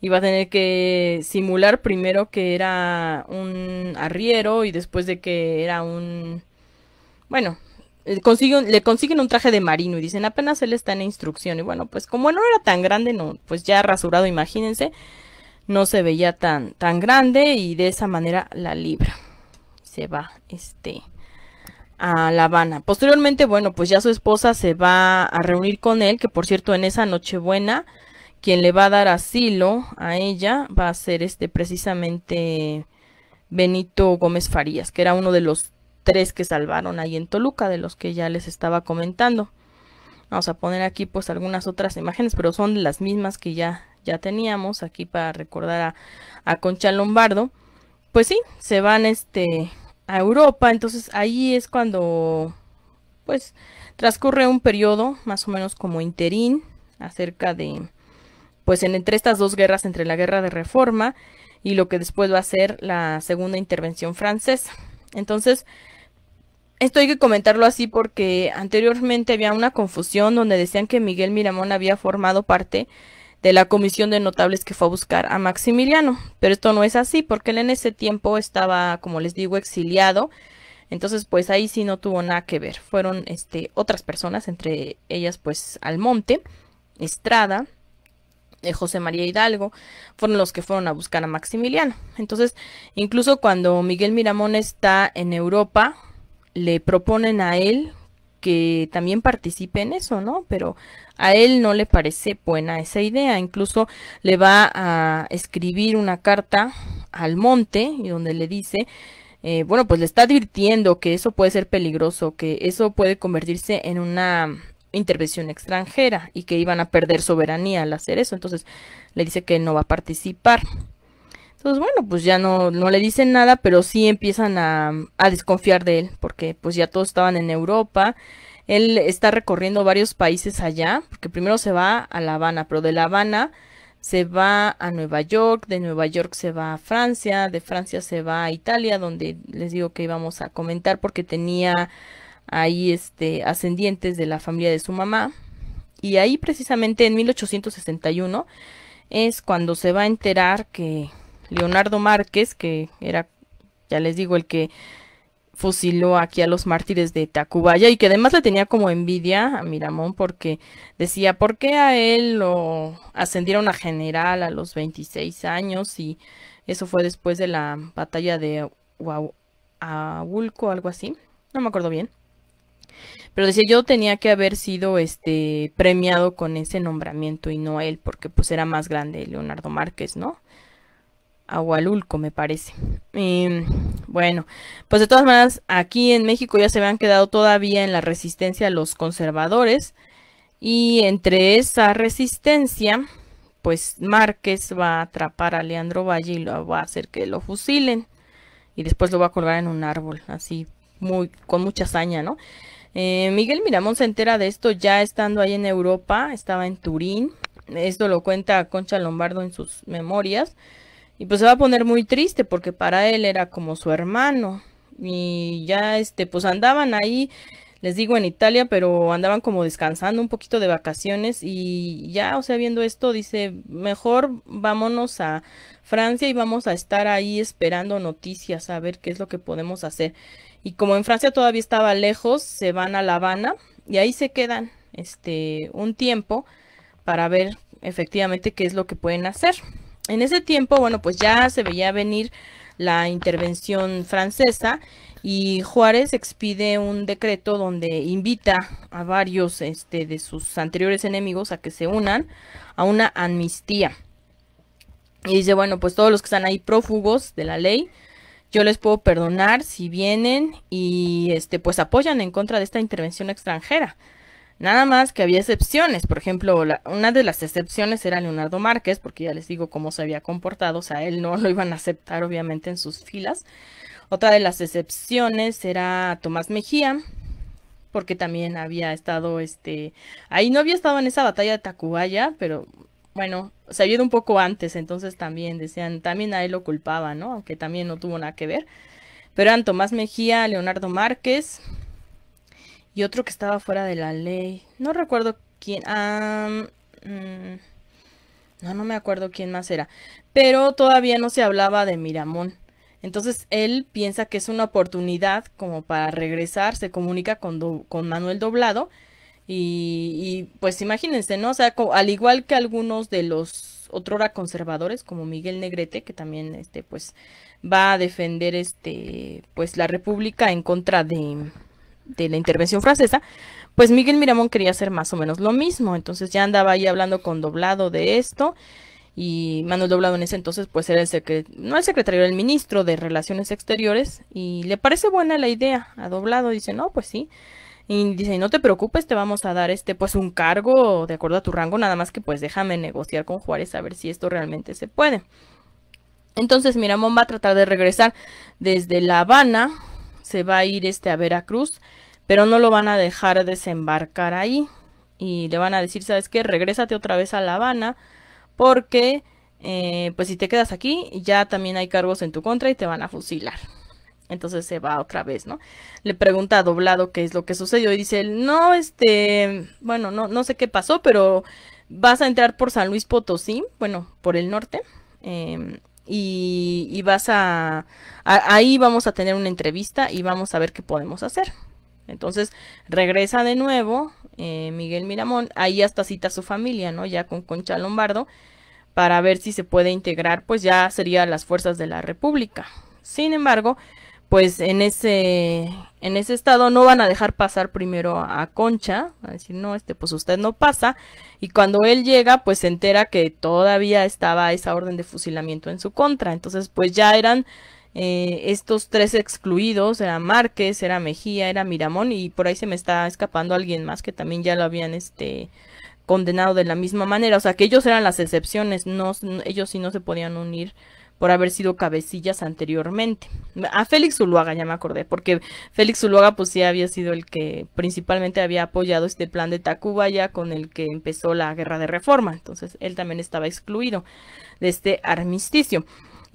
y va a tener que simular primero que era un arriero y después de que era un bueno, eh, le consiguen un traje de marino y dicen apenas él está en instrucción. Y bueno, pues como no era tan grande, no, pues ya rasurado, imagínense, no se veía tan, tan grande y de esa manera la libra. Se va, este, a La Habana. Posteriormente, bueno, pues ya su esposa se va a reunir con él, que por cierto en esa Nochebuena, quien le va a dar asilo a ella va a ser este precisamente Benito Gómez Farías, que era uno de los tres que salvaron ahí en Toluca, de los que ya les estaba comentando. Vamos a poner aquí pues algunas otras imágenes, pero son las mismas que ya, ya teníamos aquí para recordar a, Concha Lombardo. Pues sí, se van este, a Europa, entonces ahí es cuando pues transcurre un periodo más o menos como interín acerca de pues en, entre estas dos guerras, entre la guerra de reforma y lo que después va a ser la segunda intervención francesa. Entonces, esto hay que comentarlo así porque anteriormente había una confusión donde decían que Miguel Miramón había formado parte de la comisión de notables que fue a buscar a Maximiliano, pero esto no es así porque él en ese tiempo estaba, como les digo, exiliado. Entonces, pues ahí sí no tuvo nada que ver. Fueron este otras personas, entre ellas pues Almonte, Estrada, eh, José María Hidalgo, fueron los que fueron a buscar a Maximiliano. Entonces, incluso cuando Miguel Miramón está en Europa, le proponen a él que también participe en eso, ¿no? Pero a él no le parece buena esa idea. Incluso le va a escribir una carta al monte y donde le dice, eh, bueno, pues le está advirtiendo que eso puede ser peligroso, que eso puede convertirse en una intervención extranjera y que iban a perder soberanía al hacer eso. Entonces le dice que no va a participar. Entonces, pues, bueno, pues ya no, le dicen nada, pero sí empiezan a, desconfiar de él, porque pues ya todos estaban en Europa. Él está recorriendo varios países allá, porque primero se va a La Habana, pero de La Habana se va a Nueva York, de Nueva York se va a Francia, de Francia se va a Italia, donde les digo que íbamos a comentar porque tenía ahí este ascendientes de la familia de su mamá. Y ahí precisamente en 1861 es cuando se va a enterar que Leonardo Márquez, que era, ya les digo, el que fusiló aquí a los mártires de Tacubaya y que además le tenía como envidia a Miramón porque decía, ¿por qué a él lo ascendieron a general a los 26 años? Y eso fue después de la batalla de Huahulco, algo así, no me acuerdo bien. Pero decía, yo tenía que haber sido este premiado con ese nombramiento y no él, porque pues era más grande Leonardo Márquez, ¿no? Agualulco, me parece. bueno, pues de todas maneras, aquí en México ya se habían quedado todavía en la resistencia los conservadores. Y entre esa resistencia, pues Márquez va a atrapar a Leandro Valle y lo va a hacer que lo fusilen. Y después lo va a colgar en un árbol, así, muy, con mucha hazaña, ¿no? Eh, Miguel Miramón se entera de esto ya estando ahí en Europa, estaba en Turín. Esto lo cuenta Concha Lombardo en sus memorias. Y pues se va a poner muy triste porque para él era como su hermano. Y ya, este, pues andaban ahí, les digo, en Italia, pero andaban como descansando un poquito de vacaciones. Y ya, o sea, viendo esto, dice, mejor vámonos a Francia y vamos a estar ahí esperando noticias, a ver qué es lo que podemos hacer. Y como en Francia todavía estaba lejos, se van a La Habana y ahí se quedan, este, un tiempo para ver efectivamente qué es lo que pueden hacer. En ese tiempo, bueno, pues ya se veía venir la intervención francesa y Juárez expide un decreto donde invita a varios este, de sus anteriores enemigos a que se unan a una amnistía. Y dice, bueno, pues todos los que están ahí prófugos de la ley, yo les puedo perdonar si vienen y este pues apoyan en contra de esta intervención extranjera. Nada más que había excepciones, por ejemplo, una de las excepciones era Leonardo Márquez, porque ya les digo cómo se había comportado, o sea, él no lo iban a aceptar obviamente en sus filas. Otra de las excepciones era Tomás Mejía, porque también había estado, este, ahí no había estado en esa batalla de Tacubaya, pero bueno, se había ido un poco antes, entonces también decían, también a él lo culpaban, ¿no? Aunque también no tuvo nada que ver. Pero eran Tomás Mejía, Leonardo Márquez, y otro que estaba fuera de la ley. No recuerdo quién. Mm, no, no me acuerdo quién más era. Pero todavía no se hablaba de Miramón. Entonces él piensa que es una oportunidad como para regresar, se comunica con, con Manuel Doblado y, pues imagínense, ¿no? O sea, al igual que algunos de los otrora conservadores como Miguel Negrete, que también este pues va a defender este pues la República en contra de de la intervención francesa, pues Miguel Miramón quería hacer más o menos lo mismo. Entonces ya andaba ahí hablando con Doblado de esto. Y Manuel Doblado en ese entonces, pues era el secretario, no el secretario, era el ministro de Relaciones Exteriores. Y le parece buena la idea a Doblado. Dice, no, pues sí. Y dice, no te preocupes, te vamos a dar este, pues un cargo de acuerdo a tu rango, nada más que pues déjame negociar con Juárez a ver si esto realmente se puede. Entonces Miramón va a tratar de regresar desde La Habana, se va a ir este a Veracruz pero no lo van a dejar desembarcar ahí y le van a decir, ¿sabes qué? Regrésate otra vez a La Habana porque eh, pues si te quedas aquí ya también hay cargos en tu contra y te van a fusilar. Entonces se va otra vez, ¿no? Le pregunta a Doblado qué es lo que sucedió y dice, no, este, bueno, no, no sé qué pasó, pero vas a entrar por San Luis Potosí, bueno, por el norte. Em, y, y, vas a... Ahí vamos a tener una entrevista y vamos a ver qué podemos hacer. Entonces regresa de nuevo eh, Miguel Miramón, ahí hasta cita a su familia, ¿no? Ya con Concha Lombardo, para ver si se puede integrar, pues ya sería las fuerzas de la República. Sin embargo, pues en ese, en ese estado no van a dejar pasar primero a Concha, a decir, no, este, pues usted no pasa, y cuando él llega, pues se entera que todavía estaba esa orden de fusilamiento en su contra, entonces pues ya eran eh, estos tres excluidos, era Márquez, era Mejía, era Miramón y por ahí se me está escapando alguien más que también ya lo habían este condenado de la misma manera, o sea que ellos eran las excepciones, no, ellos sí no se podían unir por haber sido cabecillas anteriormente. A Félix Zuluaga ya me acordé, porque Félix Zuluaga pues sí había sido el que principalmente había apoyado este plan de Tacubaya con el que empezó la guerra de reforma, entonces él también estaba excluido de este armisticio.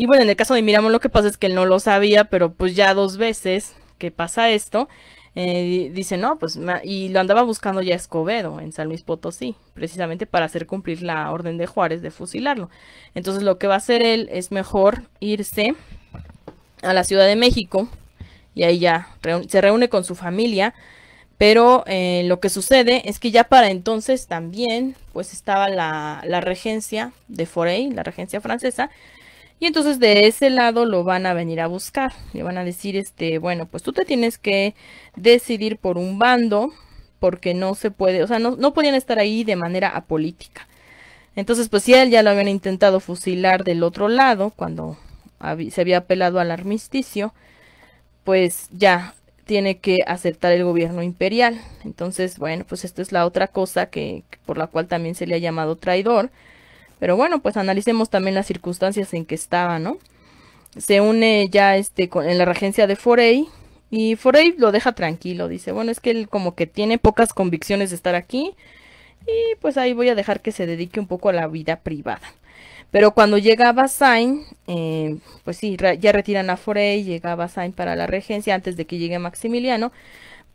Y bueno, en el caso de Miramón, lo que pasa es que él no lo sabía, pero pues ya dos veces que pasa esto, eh, dice, no, pues, y lo andaba buscando ya Escobedo, en San Luis Potosí, precisamente para hacer cumplir la orden de Juárez de fusilarlo. Entonces lo que va a hacer él es mejor irse a la Ciudad de México y ahí ya se reúne con su familia, pero eh, lo que sucede es que ya para entonces también pues estaba la, la regencia de Forey, la regencia francesa, y entonces de ese lado lo van a venir a buscar. Le van a decir, este, bueno, pues tú te tienes que decidir por un bando, porque no se puede, o sea, no, no podían estar ahí de manera apolítica. Entonces, pues si él ya lo habían intentado fusilar del otro lado, cuando se había apelado al armisticio, pues ya tiene que aceptar el gobierno imperial. Entonces, bueno, pues esto es la otra cosa que, por la cual también se le ha llamado traidor, pero bueno, pues analicemos también las circunstancias en que estaba, ¿no? Se une ya este con, en la regencia de Forey y Forey lo deja tranquilo, dice, bueno, es que él como que tiene pocas convicciones de estar aquí y pues ahí voy a dejar que se dedique un poco a la vida privada. Pero cuando llega Basain eh, pues sí, ya retiran a Forey, llega Basain para la regencia antes de que llegue Maximiliano,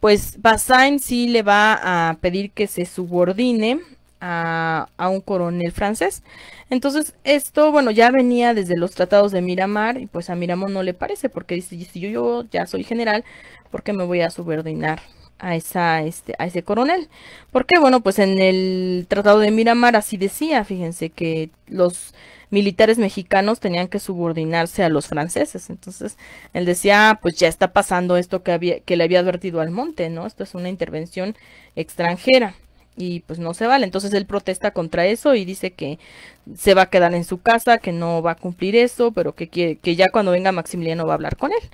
pues Basain sí le va a pedir que se subordine a, un coronel francés. Entonces, esto, bueno, ya venía desde los tratados de Miramar y pues a Miramón no le parece porque dice, si yo, ya soy general, ¿por qué me voy a subordinar? A, esa, este, a ese coronel. Porque, bueno, pues en el Tratado de Miramar así decía, fíjense que los militares mexicanos tenían que subordinarse a los franceses. Entonces, él decía, ah, pues ya está pasando esto que, había, que le había advertido al monte, ¿no? Esto es una intervención extranjera y pues no se vale. Entonces él protesta contra eso y dice que se va a quedar en su casa, que no va a cumplir eso, pero que, que, ya cuando venga Maximiliano va a hablar con él.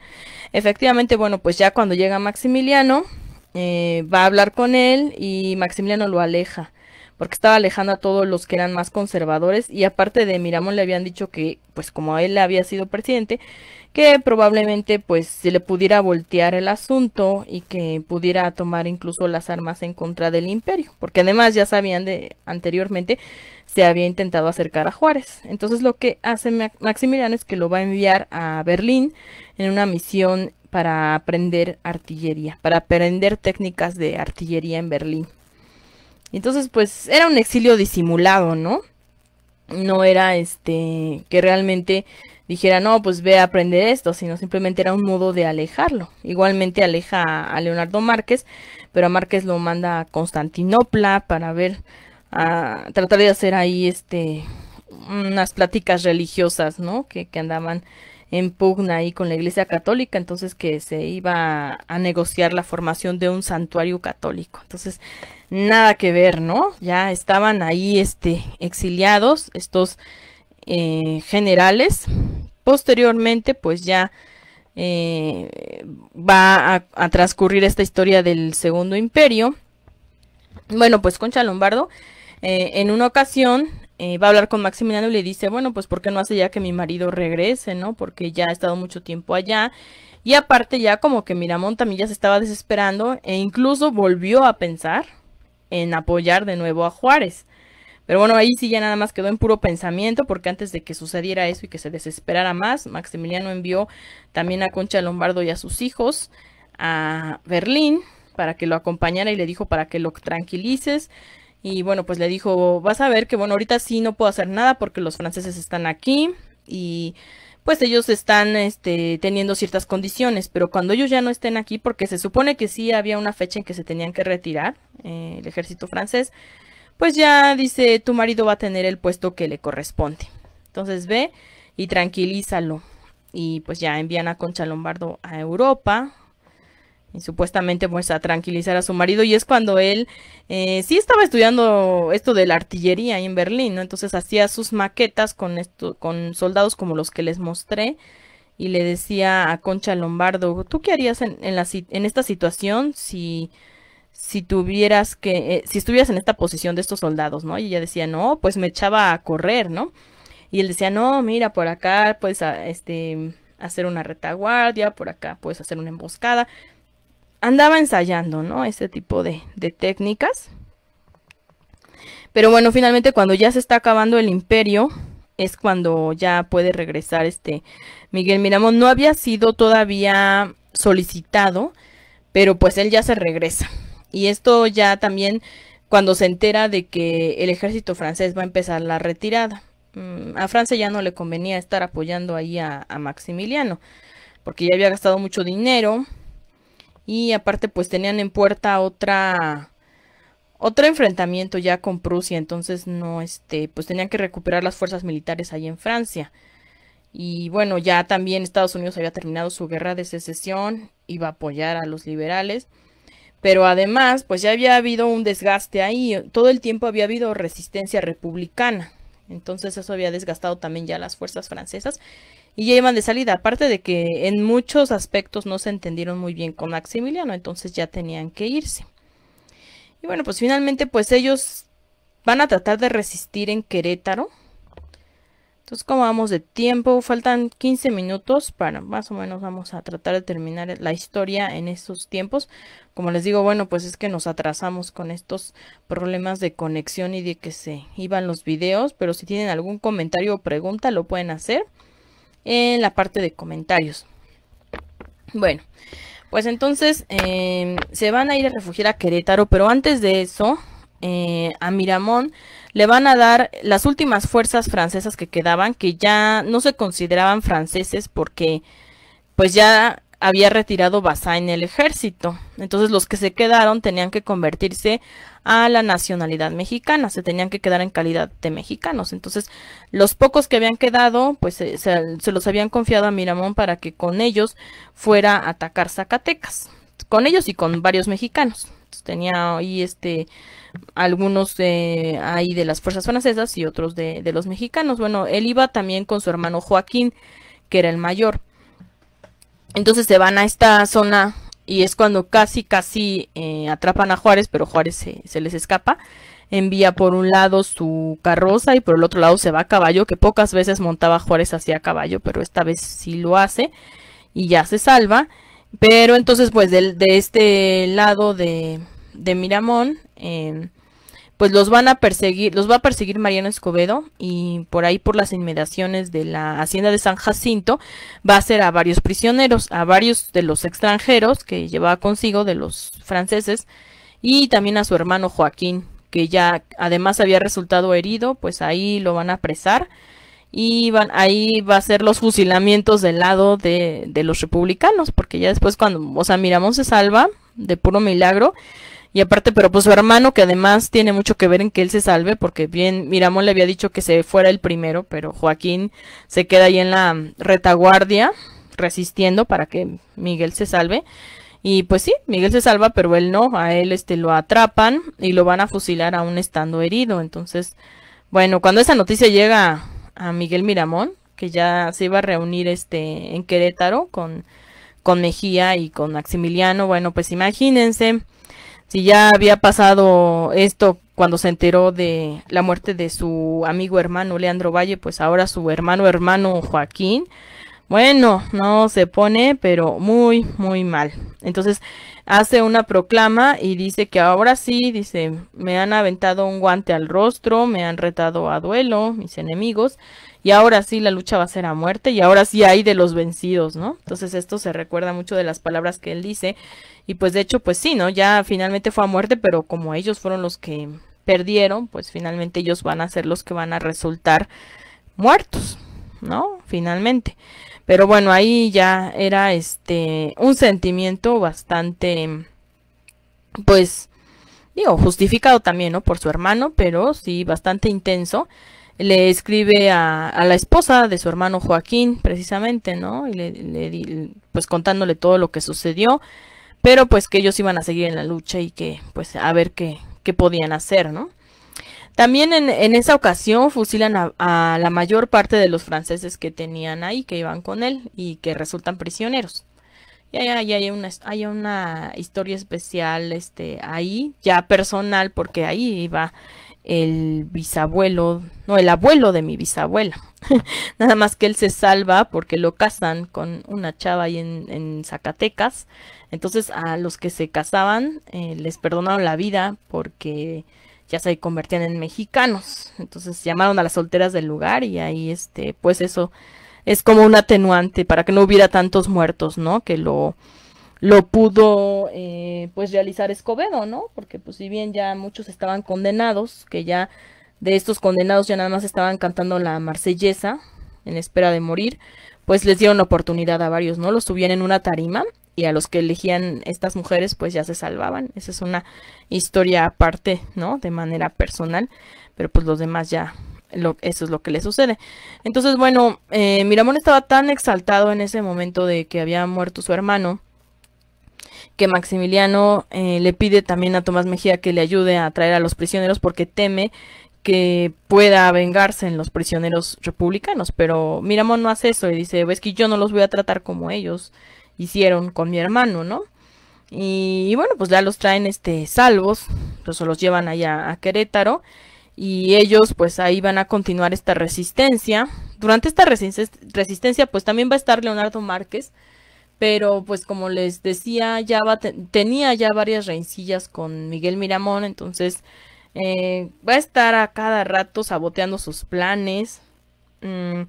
Efectivamente, bueno, pues ya cuando llega Maximiliano, eh, va a hablar con él y Maximiliano lo aleja porque estaba alejando a todos los que eran más conservadores y aparte de Miramón le habían dicho que pues como él había sido presidente que probablemente pues se le pudiera voltear el asunto y que pudiera tomar incluso las armas en contra del imperio, porque además ya sabían de anteriormente se había intentado acercar a Juárez. Entonces lo que hace Maximiliano es que lo va a enviar a Berlín en una misión para aprender artillería, para aprender técnicas de artillería en Berlín. Entonces, pues era un exilio disimulado, ¿no? No era este que realmente dijera, no, pues ve a aprender esto, sino simplemente era un modo de alejarlo. Igualmente aleja a Leonardo Márquez, pero a Márquez lo manda a Constantinopla para ver, a tratar de hacer ahí este unas pláticas religiosas, ¿no? Que, que andaban en pugna ahí con la Iglesia Católica, entonces que se iba a negociar la formación de un santuario católico. Entonces, nada que ver, ¿no? Ya estaban ahí este exiliados, estos eh, generales. Posteriormente, pues ya eh, va a, transcurrir esta historia del Segundo Imperio. Bueno, pues Concha Lombardo, eh, en una ocasión va a hablar con Maximiliano y le dice, bueno, pues ¿por qué no hace ya que mi marido regrese, no? Porque ya ha estado mucho tiempo allá. Y aparte ya como que Miramón también ya se estaba desesperando e incluso volvió a pensar en apoyar de nuevo a Juárez. Pero bueno, ahí sí ya nada más quedó en puro pensamiento, porque antes de que sucediera eso y que se desesperara más, Maximiliano envió también a Concha Lombardo y a sus hijos a Berlín para que lo acompañara y le dijo para que lo tranquilices. Y bueno, pues le dijo, vas a ver que bueno, ahorita sí no puedo hacer nada porque los franceses están aquí y pues ellos están este, teniendo ciertas condiciones, pero cuando ellos ya no estén aquí, porque se supone que sí había una fecha en que se tenían que retirar eh, el ejército francés, pues ya dice, tu marido va a tener el puesto que le corresponde. Entonces ve y tranquilízalo. Y pues ya envían a Concha Lombardo a Europa. Y supuestamente pues a tranquilizar a su marido. Y es cuando él eh, sí estaba estudiando esto de la artillería en Berlín, ¿no? Entonces hacía sus maquetas con, esto, con soldados como los que les mostré. Y le decía a Concha Lombardo, ¿tú qué harías en, en esta situación si si tuvieras que, eh, si estuvieras en esta posición de estos soldados, ¿no? Y ella decía, no, pues me echaba a correr, ¿no? Y él decía, no, mira, por acá puedes ah, este, hacer una retaguardia, por acá puedes hacer una emboscada. Andaba ensayando, ¿no? Ese tipo de, de técnicas. Pero bueno, finalmente cuando ya se está acabando el imperio, es cuando ya puede regresar este Miguel Miramón. No había sido todavía solicitado, pero pues él ya se regresa. Y esto ya también cuando se entera de que el ejército francés va a empezar la retirada. Mm, a Francia ya no le convenía estar apoyando ahí a, Maximiliano, porque ya había gastado mucho dinero y aparte pues tenían en puerta otra otro enfrentamiento ya con Prusia, entonces no este, pues tenían que recuperar las fuerzas militares ahí en Francia. Y bueno, ya también Estados Unidos había terminado su guerra de secesión, iba a apoyar a los liberales. Pero además, pues ya había habido un desgaste ahí, todo el tiempo había habido resistencia republicana. Entonces eso había desgastado también ya las fuerzas francesas y ya iban de salida, aparte de que en muchos aspectos no se entendieron muy bien con Maximiliano, entonces ya tenían que irse. Y bueno, pues finalmente pues ellos van a tratar de resistir en Querétaro, entonces, como vamos de tiempo, faltan 15 minutos para más o menos vamos a tratar de terminar la historia en estos tiempos. Como les digo, bueno, pues es que nos atrasamos con estos problemas de conexión y de que se iban los videos, pero si tienen algún comentario o pregunta lo pueden hacer en la parte de comentarios. Bueno, pues entonces em, se van a ir a refugiar a Querétaro, pero antes de eso, eh, a Miramón le van a dar las últimas fuerzas francesas que quedaban, que ya no se consideraban franceses porque pues ya había retirado Bazaine el ejército. Entonces los que se quedaron tenían que convertirse a la nacionalidad mexicana, se tenían que quedar en calidad de mexicanos. Entonces los pocos que habían quedado, pues eh, se los habían confiado a Miramón para que con ellos fuera a atacar Zacatecas, con ellos y con varios mexicanos tenía ahí este, algunos de, ahí de las fuerzas francesas y otros de, los mexicanos. Bueno, él iba también con su hermano Joaquín, que era el mayor. Entonces se van a esta zona y es cuando casi, casi eh, atrapan a Juárez, pero Juárez se, les escapa. Envía por un lado su carroza y por el otro lado se va a caballo, que pocas veces montaba Juárez a caballo, pero esta vez sí lo hace y ya se salva. Pero entonces, pues, de, este lado de, Miramón, em, pues los van a perseguir, los va a perseguir Mariano Escobedo y por ahí por las inmediaciones de la hacienda de San Jacinto va a ser a varios prisioneros, a varios de los extranjeros que llevaba consigo de los franceses y también a su hermano Joaquín, que ya además había resultado herido, pues ahí lo van a apresar y van, ahí va a ser los fusilamientos del lado de, de, los republicanos, porque ya después cuando, o sea, Miramón se salva de puro milagro, y aparte, pero pues su hermano, que además tiene mucho que ver en que él se salve, porque bien, Miramón le había dicho que se fuera el primero, pero Joaquín se queda ahí en la retaguardia, resistiendo para que Miguel se salve. Y pues sí, Miguel se salva, pero él no, a él este lo atrapan y lo van a fusilar aún estando herido. Entonces, bueno, cuando esa noticia llega a Miguel Miramón, que ya se iba a reunir este en Querétaro con, con Mejía y con Maximiliano. Bueno, pues imagínense si ya había pasado esto cuando se enteró de la muerte de su amigo hermano Leandro Valle, pues ahora su hermano hermano Joaquín bueno, no se pone, pero muy, muy mal. Entonces hace una proclama y dice que ahora sí, dice, me han aventado un guante al rostro, me han retado a duelo mis enemigos, y ahora sí la lucha va a ser a muerte, y ahora sí hay de los vencidos, ¿no? Entonces esto se recuerda mucho de las palabras que él dice, y pues de hecho, pues sí, ¿no? Ya finalmente fue a muerte, pero como ellos fueron los que perdieron, pues finalmente ellos van a ser los que van a resultar muertos, ¿no? Finalmente. Pero bueno, ahí ya era este un sentimiento bastante pues digo, justificado también, ¿no? Por su hermano, pero sí bastante intenso. Le escribe a, a la esposa de su hermano Joaquín, precisamente, ¿no? Y le, pues contándole todo lo que sucedió, pero pues que ellos iban a seguir en la lucha y que, pues, a ver qué, qué podían hacer, ¿no? También en, en esa ocasión fusilan a, la mayor parte de los franceses que tenían ahí, que iban con él y que resultan prisioneros. Y hay, una, historia especial este, ahí, ya personal, porque ahí iba el bisabuelo, no, el abuelo de mi bisabuela. Nada más que él se salva porque lo casan con una chava ahí en, en Zacatecas. Entonces a los que se casaban eh, les perdonaron la vida porque ya se convertían en mexicanos. Entonces llamaron a las solteras del lugar y ahí este, pues eso es como un atenuante para que no hubiera tantos muertos, ¿no? Que lo, lo pudo eh, pues realizar Escobedo, ¿no? Porque pues si bien ya muchos estaban condenados, que ya de estos condenados ya nada más estaban cantando la marsellesa en espera de morir, pues les dieron oportunidad a varios, ¿no? Los subieron en una tarima y a los que elegían estas mujeres pues ya se salvaban. Esa es una historia aparte, ¿no? De manera personal, pero pues los demás ya, lo, eso es lo que le sucede. Entonces, bueno, eh, Miramón estaba tan exaltado en ese momento de que había muerto su hermano, que Maximiliano eh, le pide también a Tomás Mejía que le ayude a traer a los prisioneros porque teme que pueda vengarse en los prisioneros republicanos, pero Miramón no hace eso y dice, ves pues que yo no los voy a tratar como ellos, hicieron con mi hermano, ¿no? Y, bueno, pues ya los traen este salvos, pues los llevan allá a Querétaro y ellos pues ahí van a continuar esta resistencia. Durante esta resistencia pues también va a estar Leonardo Márquez, pero pues como les decía, ya tenía ya varias rencillas con Miguel Miramón, entonces eh, va a estar a cada rato saboteando sus planes. Mm,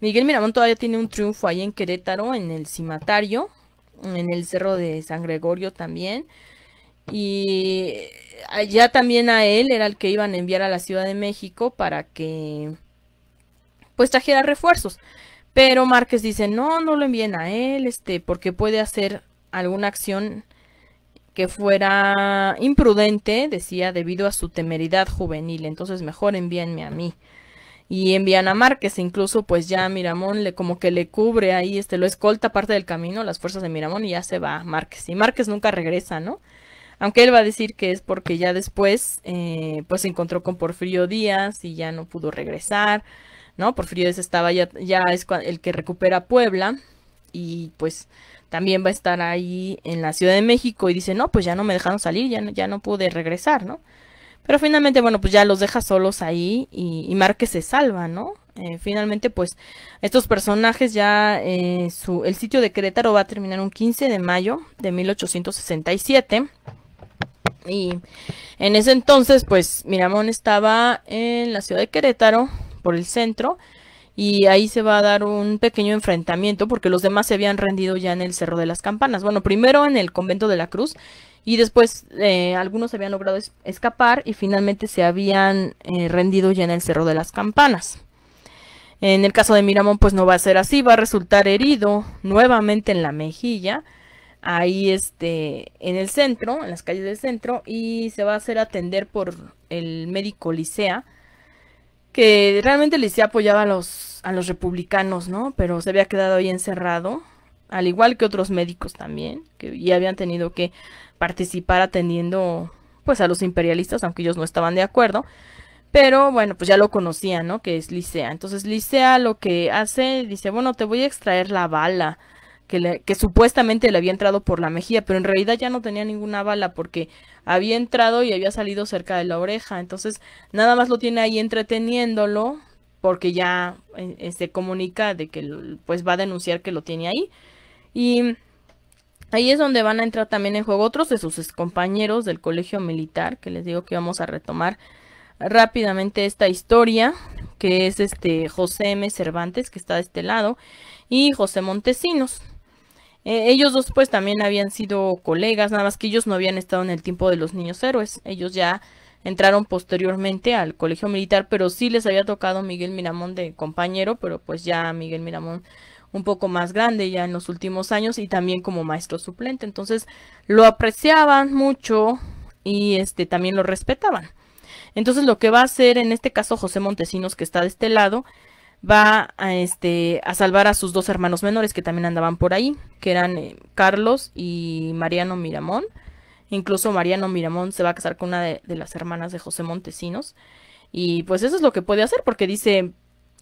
Miguel Miramón todavía tiene un triunfo ahí en Querétaro, en el cimatario, en el cerro de San Gregorio también. Y allá también a él era el que iban a enviar a la Ciudad de México para que pues trajera refuerzos. Pero Márquez dice, no, no lo envíen a él, este, porque puede hacer alguna acción que fuera imprudente, decía, debido a su temeridad juvenil. Entonces mejor envíenme a mí y envían a Márquez incluso pues ya Miramón le como que le cubre ahí, este lo escolta parte del camino las fuerzas de Miramón y ya se va Márquez y Márquez nunca regresa, ¿no? Aunque él va a decir que es porque ya después eh, pues se encontró con Porfirio Díaz y ya no pudo regresar, ¿no? Porfirio Díaz estaba ya, ya es el que recupera Puebla y pues también va a estar ahí en la Ciudad de México y dice, no, pues ya no me dejaron salir, ya no, ya no pude regresar, ¿no? Pero finalmente, bueno, pues ya los deja solos ahí y, Marque se salva, ¿no? Eh, finalmente, pues estos personajes ya, eh, el sitio de Querétaro va a terminar un 15 de mayo de 1867. Y en ese entonces, pues Miramón estaba en la ciudad de Querétaro, por el centro, y ahí se va a dar un pequeño enfrentamiento porque los demás se habían rendido ya en el Cerro de las Campanas. Bueno, primero en el convento de la Cruz y después eh, algunos habían logrado escapar y finalmente se habían eh, rendido ya en el Cerro de las Campanas. En el caso de Miramón pues no va a ser así, va a resultar herido nuevamente en la mejilla ahí este en el centro, en las calles del centro y se va a hacer atender por el médico Licea que realmente Licea apoyaba a los, a los republicanos, ¿no? Pero se había quedado ahí encerrado, al igual que otros médicos también, que ya habían tenido que participar atendiendo pues a los imperialistas, aunque ellos no estaban de acuerdo. Pero bueno, pues ya lo conocían, ¿no? Que es Licea. Entonces Licea lo que hace, dice, bueno, te voy a extraer la bala que, supuestamente le había entrado por la mejilla, pero en realidad ya no tenía ninguna bala porque había entrado y había salido cerca de la oreja. Entonces, nada más lo tiene ahí entreteniéndolo porque ya eh, eh, se comunica de que pues va a denunciar que lo tiene ahí. Y ahí es donde van a entrar también en juego otros de sus compañeros del colegio militar, que les digo que vamos a retomar rápidamente esta historia, que es este José M. Cervantes, que está de este lado, y José Montesinos. Eh, ellos dos pues también habían sido colegas, nada más que ellos no habían estado en el tiempo de los niños héroes. Ellos ya entraron posteriormente al colegio militar, pero sí les había tocado Miguel Miramón de compañero, pero pues ya Miguel Miramón un poco más grande ya en los últimos años y también como maestro suplente. Entonces lo apreciaban mucho y este también lo respetaban. Entonces lo que va a hacer en este caso José Montesinos que está de este lado va a, este, a salvar a sus dos hermanos menores que también andaban por ahí, que eran eh, Carlos y Mariano Miramón. Incluso Mariano Miramón se va a casar con una de, las hermanas de José Montesinos. Y pues eso es lo que puede hacer, porque dice,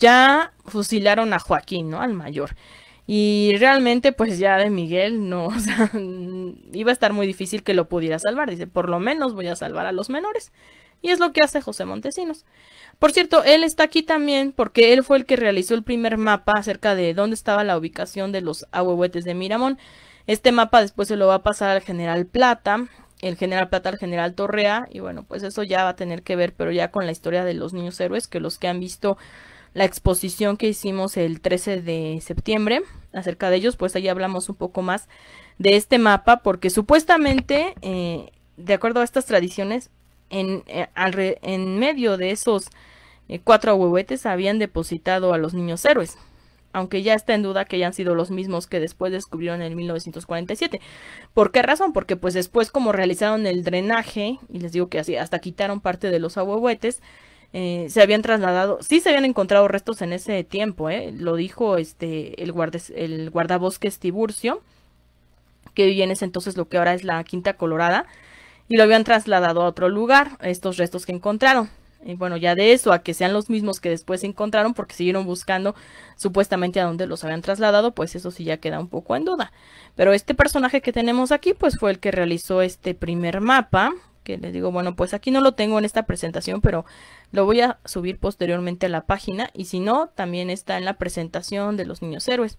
ya fusilaron a Joaquín, ¿no? Al mayor. Y realmente, pues ya de Miguel, no, iba a estar muy difícil que lo pudiera salvar. Dice, por lo menos voy a salvar a los menores. Y es lo que hace José Montesinos. Por cierto, él está aquí también porque él fue el que realizó el primer mapa acerca de dónde estaba la ubicación de los ahuehuetes de Miramón. Este mapa después se lo va a pasar al general Plata, el general Plata al general Torrea, y bueno, pues eso ya va a tener que ver, pero ya con la historia de los niños héroes, que los que han visto la exposición que hicimos el 13 de septiembre acerca de ellos, pues ahí hablamos un poco más de este mapa, porque supuestamente, eh, de acuerdo a estas tradiciones, en, eh, en medio de esos eh, cuatro ahuehuetes habían depositado a los niños héroes, aunque ya está en duda que hayan sido los mismos que después descubrieron en 1947. ¿Por qué razón? Porque pues después como realizaron el drenaje, y les digo que así, hasta quitaron parte de los ahuehuetes, eh, se habían trasladado, sí se habían encontrado restos en ese tiempo, eh, lo dijo este el, guardes, el guardabosques Tiburcio, que vivía en ese entonces lo que ahora es la Quinta Colorada, y lo habían trasladado a otro lugar, estos restos que encontraron. Y bueno, ya de eso a que sean los mismos que después encontraron, porque siguieron buscando supuestamente a dónde los habían trasladado, pues eso sí ya queda un poco en duda. Pero este personaje que tenemos aquí, pues fue el que realizó este primer mapa, que les digo, bueno, pues aquí no lo tengo en esta presentación, pero lo voy a subir posteriormente a la página, y si no, también está en la presentación de los niños héroes.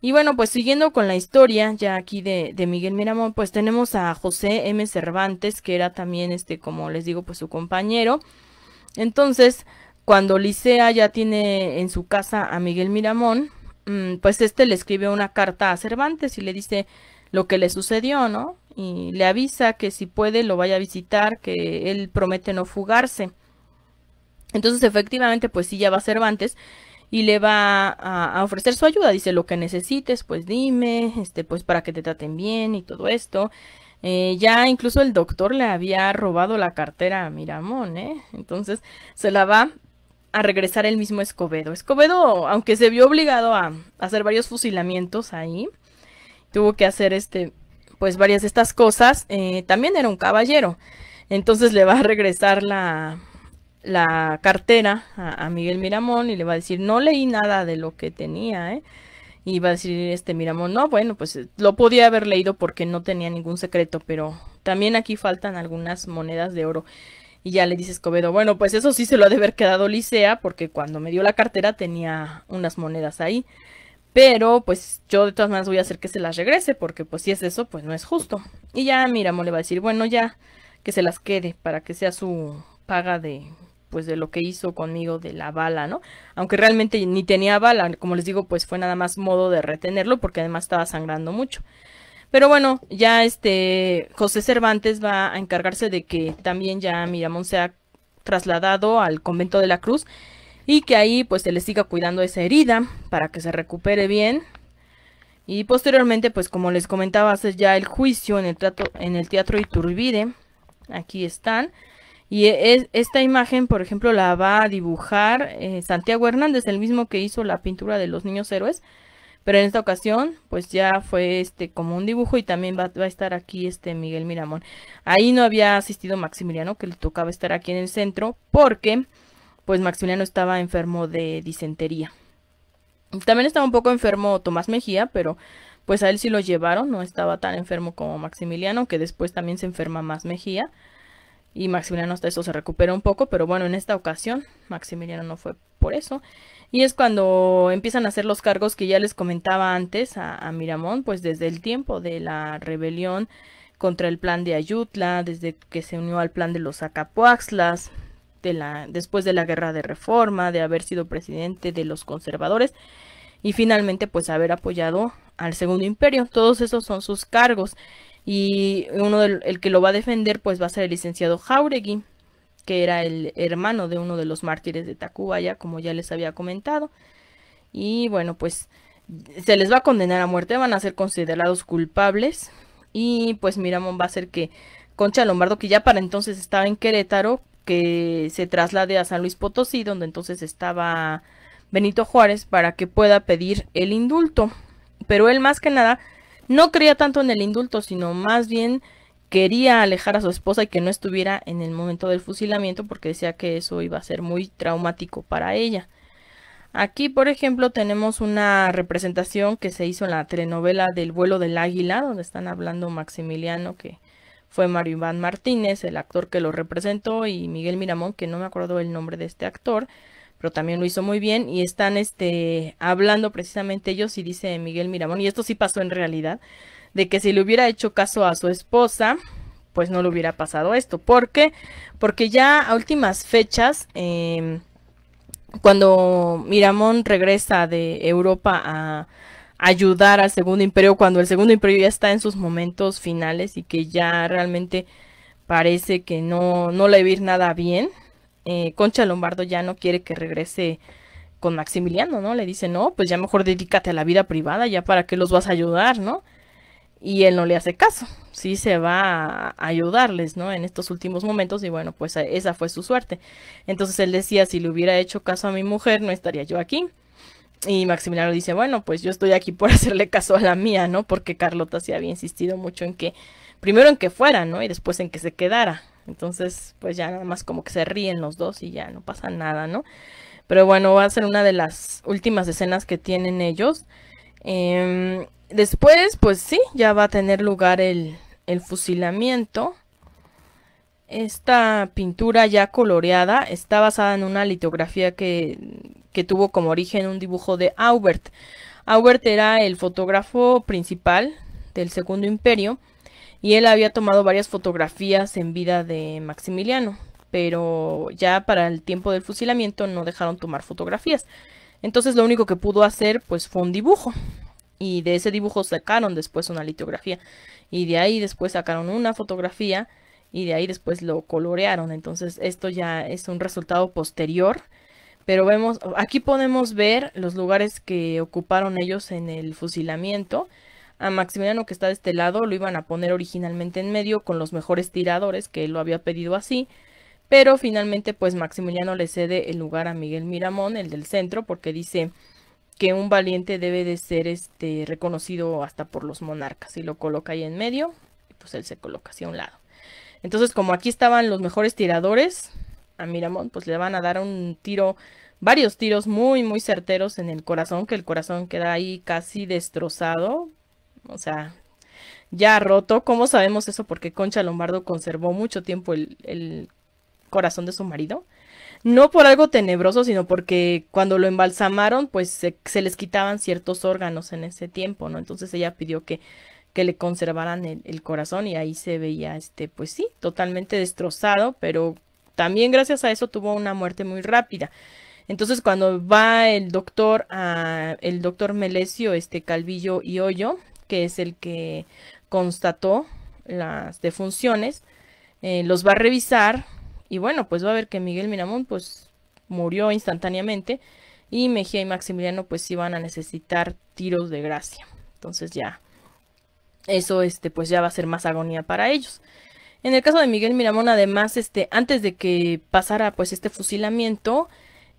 Y bueno, pues siguiendo con la historia ya aquí de, Miguel Miramón, pues tenemos a José M. Cervantes, que era también, este, como les digo, pues su compañero. Entonces, cuando Licea ya tiene en su casa a Miguel Miramón, mm, pues este le escribe una carta a Cervantes y le dice lo que le sucedió, ¿no? Y le avisa que si puede lo vaya a visitar, que él promete no fugarse. Entonces, efectivamente, pues sí, ya va Cervantes y le va a, ofrecer su ayuda. Dice lo que necesites, pues dime, este, pues para que te traten bien y todo esto. Eh, ya incluso el doctor le había robado la cartera a Miramón, ¿eh? Entonces se la va a regresar el mismo Escobedo. Escobedo, aunque se vio obligado a, hacer varios fusilamientos ahí, tuvo que hacer este, pues varias de estas cosas, eh, también era un caballero. Entonces le va a regresar la, la cartera a, Miguel Miramón y le va a decir, no leí nada de lo que tenía, ¿eh? Y va a decir este Miramón, no, bueno, pues eh, lo podía haber leído porque no tenía ningún secreto, pero también aquí faltan algunas monedas de oro. Y ya le dice Escobedo, bueno, pues eso sí se lo ha de haber quedado Licea, porque cuando me dio la cartera tenía unas monedas ahí. Pero pues yo de todas maneras voy a hacer que se las regrese, porque pues si es eso, pues no es justo. Y ya Miramón le va a decir, bueno, ya que se las quede para que sea su paga de pues de lo que hizo conmigo de la bala, ¿no? Aunque realmente ni tenía bala, como les digo, pues fue nada más modo de retenerlo porque además estaba sangrando mucho. Pero bueno, ya este José Cervantes va a encargarse de que también ya Miramón sea trasladado al convento de la Cruz y que ahí pues se le siga cuidando esa herida para que se recupere bien. Y posteriormente, pues como les comentaba, hace ya el juicio en el, en el teatro Iturbide. Aquí están. Y e, esta imagen, por ejemplo, la va a dibujar eh, Santiago Hernández, el mismo que hizo la pintura de los niños héroes. Pero en esta ocasión, pues ya fue este como un dibujo y también va, a estar aquí este Miguel Miramón. Ahí no había asistido Maximiliano, que le tocaba estar aquí en el centro, porque pues Maximiliano estaba enfermo de disentería. También estaba un poco enfermo Tomás Mejía, pero pues a él sí lo llevaron, no estaba tan enfermo como Maximiliano, que después también se enferma más Mejía y Maximiliano hasta eso se recuperó un poco, pero bueno, en esta ocasión Maximiliano no fue por eso. Y es cuando empiezan a hacer los cargos que ya les comentaba antes a, Miramón, pues desde el tiempo de la rebelión contra el plan de Ayutla, desde que se unió al plan de los Acapuaxlas, después de la guerra de reforma, de haber sido presidente de los conservadores y finalmente pues haber apoyado al segundo imperio. Todos esos son sus cargos y uno del, el que lo va a defender pues va a ser el licenciado Jauregui, que era el hermano de uno de los mártires de Tacubaya, como ya les había comentado. Y bueno, pues se les va a condenar a muerte, van a ser considerados culpables. Y pues Miramón va a ser que Concha Lombardo, que ya para entonces estaba en Querétaro, que se traslade a San Luis Potosí, donde entonces estaba Benito Juárez, para que pueda pedir el indulto. Pero él más que nada no creía tanto en el indulto, sino más bien quería alejar a su esposa y que no estuviera en el momento del fusilamiento porque decía que eso iba a ser muy traumático para ella. Aquí, por ejemplo, tenemos una representación que se hizo en la telenovela del vuelo del águila, donde están hablando Maximiliano, que fue Mario Iván Martínez, el actor que lo representó, y Miguel Miramón, que no me acuerdo el nombre de este actor, pero también lo hizo muy bien y están este, hablando precisamente ellos y dice Miguel Miramón, y esto sí pasó en realidad, de que si le hubiera hecho caso a su esposa, pues no le hubiera pasado esto. ¿Por qué? Porque ya a últimas fechas, em, cuando Miramón regresa de Europa a ayudar al Segundo Imperio, cuando el Segundo Imperio ya está en sus momentos finales y que ya realmente parece que no, no le va a ir nada bien, eh, Concha Lombardo ya no quiere que regrese con Maximiliano, ¿no? Le dice, no, pues ya mejor dedícate a la vida privada, ya para qué los vas a ayudar, ¿no? Y él no le hace caso, sí se va a ayudarles, ¿no? En estos últimos momentos y bueno, pues esa fue su suerte. Entonces él decía, si le hubiera hecho caso a mi mujer, no estaría yo aquí. Y Maximiliano dice, bueno, pues yo estoy aquí por hacerle caso a la mía, ¿no? Porque Carlota sí había insistido mucho en que, primero en que fuera, ¿no? Y después en que se quedara. Entonces, pues ya nada más como que se ríen los dos y ya no pasa nada, ¿no? Pero bueno, va a ser una de las últimas escenas que tienen ellos. Em, después, pues sí, ya va a tener lugar el, fusilamiento. Esta pintura ya coloreada está basada en una litografía que, que tuvo como origen un dibujo de Aubert. Aubert era el fotógrafo principal del Segundo Imperio y él había tomado varias fotografías en vida de Maximiliano, pero ya para el tiempo del fusilamiento no dejaron tomar fotografías. Entonces lo único que pudo hacer pues fue un dibujo y de ese dibujo sacaron después una litografía y de ahí después sacaron una fotografía y de ahí después lo colorearon. Entonces esto ya es un resultado posterior. Pero vemos, aquí podemos ver los lugares que ocuparon ellos en el fusilamiento a Maximiliano que está de este lado lo iban a poner originalmente en medio con los mejores tiradores, que él lo había pedido así, pero finalmente pues Maximiliano le cede el lugar a Miguel Miramón, el del centro, porque dice que un valiente debe de ser este reconocido hasta por los monarcas y lo coloca ahí en medio y pues él se coloca hacia un lado. Entonces como aquí estaban los mejores tiradores, a Miramón pues le van a dar un tiro varios tiros muy, muy certeros en el corazón, que el corazón queda ahí casi destrozado o sea, ya roto. ¿Cómo sabemos eso? Porque Concha Lombardo conservó mucho tiempo el, corazón de su marido. No por algo tenebroso, sino porque cuando lo embalsamaron, pues se, les quitaban ciertos órganos en ese tiempo, ¿no? Entonces ella pidió que, que le conservaran el, el, corazón y ahí se veía, este, pues sí, totalmente destrozado, pero también gracias a eso tuvo una muerte muy rápida. Entonces cuando va el doctor, a, el doctor Melesio, este Calvillo y Hoyo, que es el que constató las defunciones, eh, los va a revisar y bueno, pues va a ver que Miguel Miramón, pues murió instantáneamente y Mejía y Maximiliano pues iban a necesitar tiros de gracia. Entonces ya eso este pues ya va a ser más agonía para ellos. En el caso de Miguel Miramón además este antes de que pasara pues este fusilamiento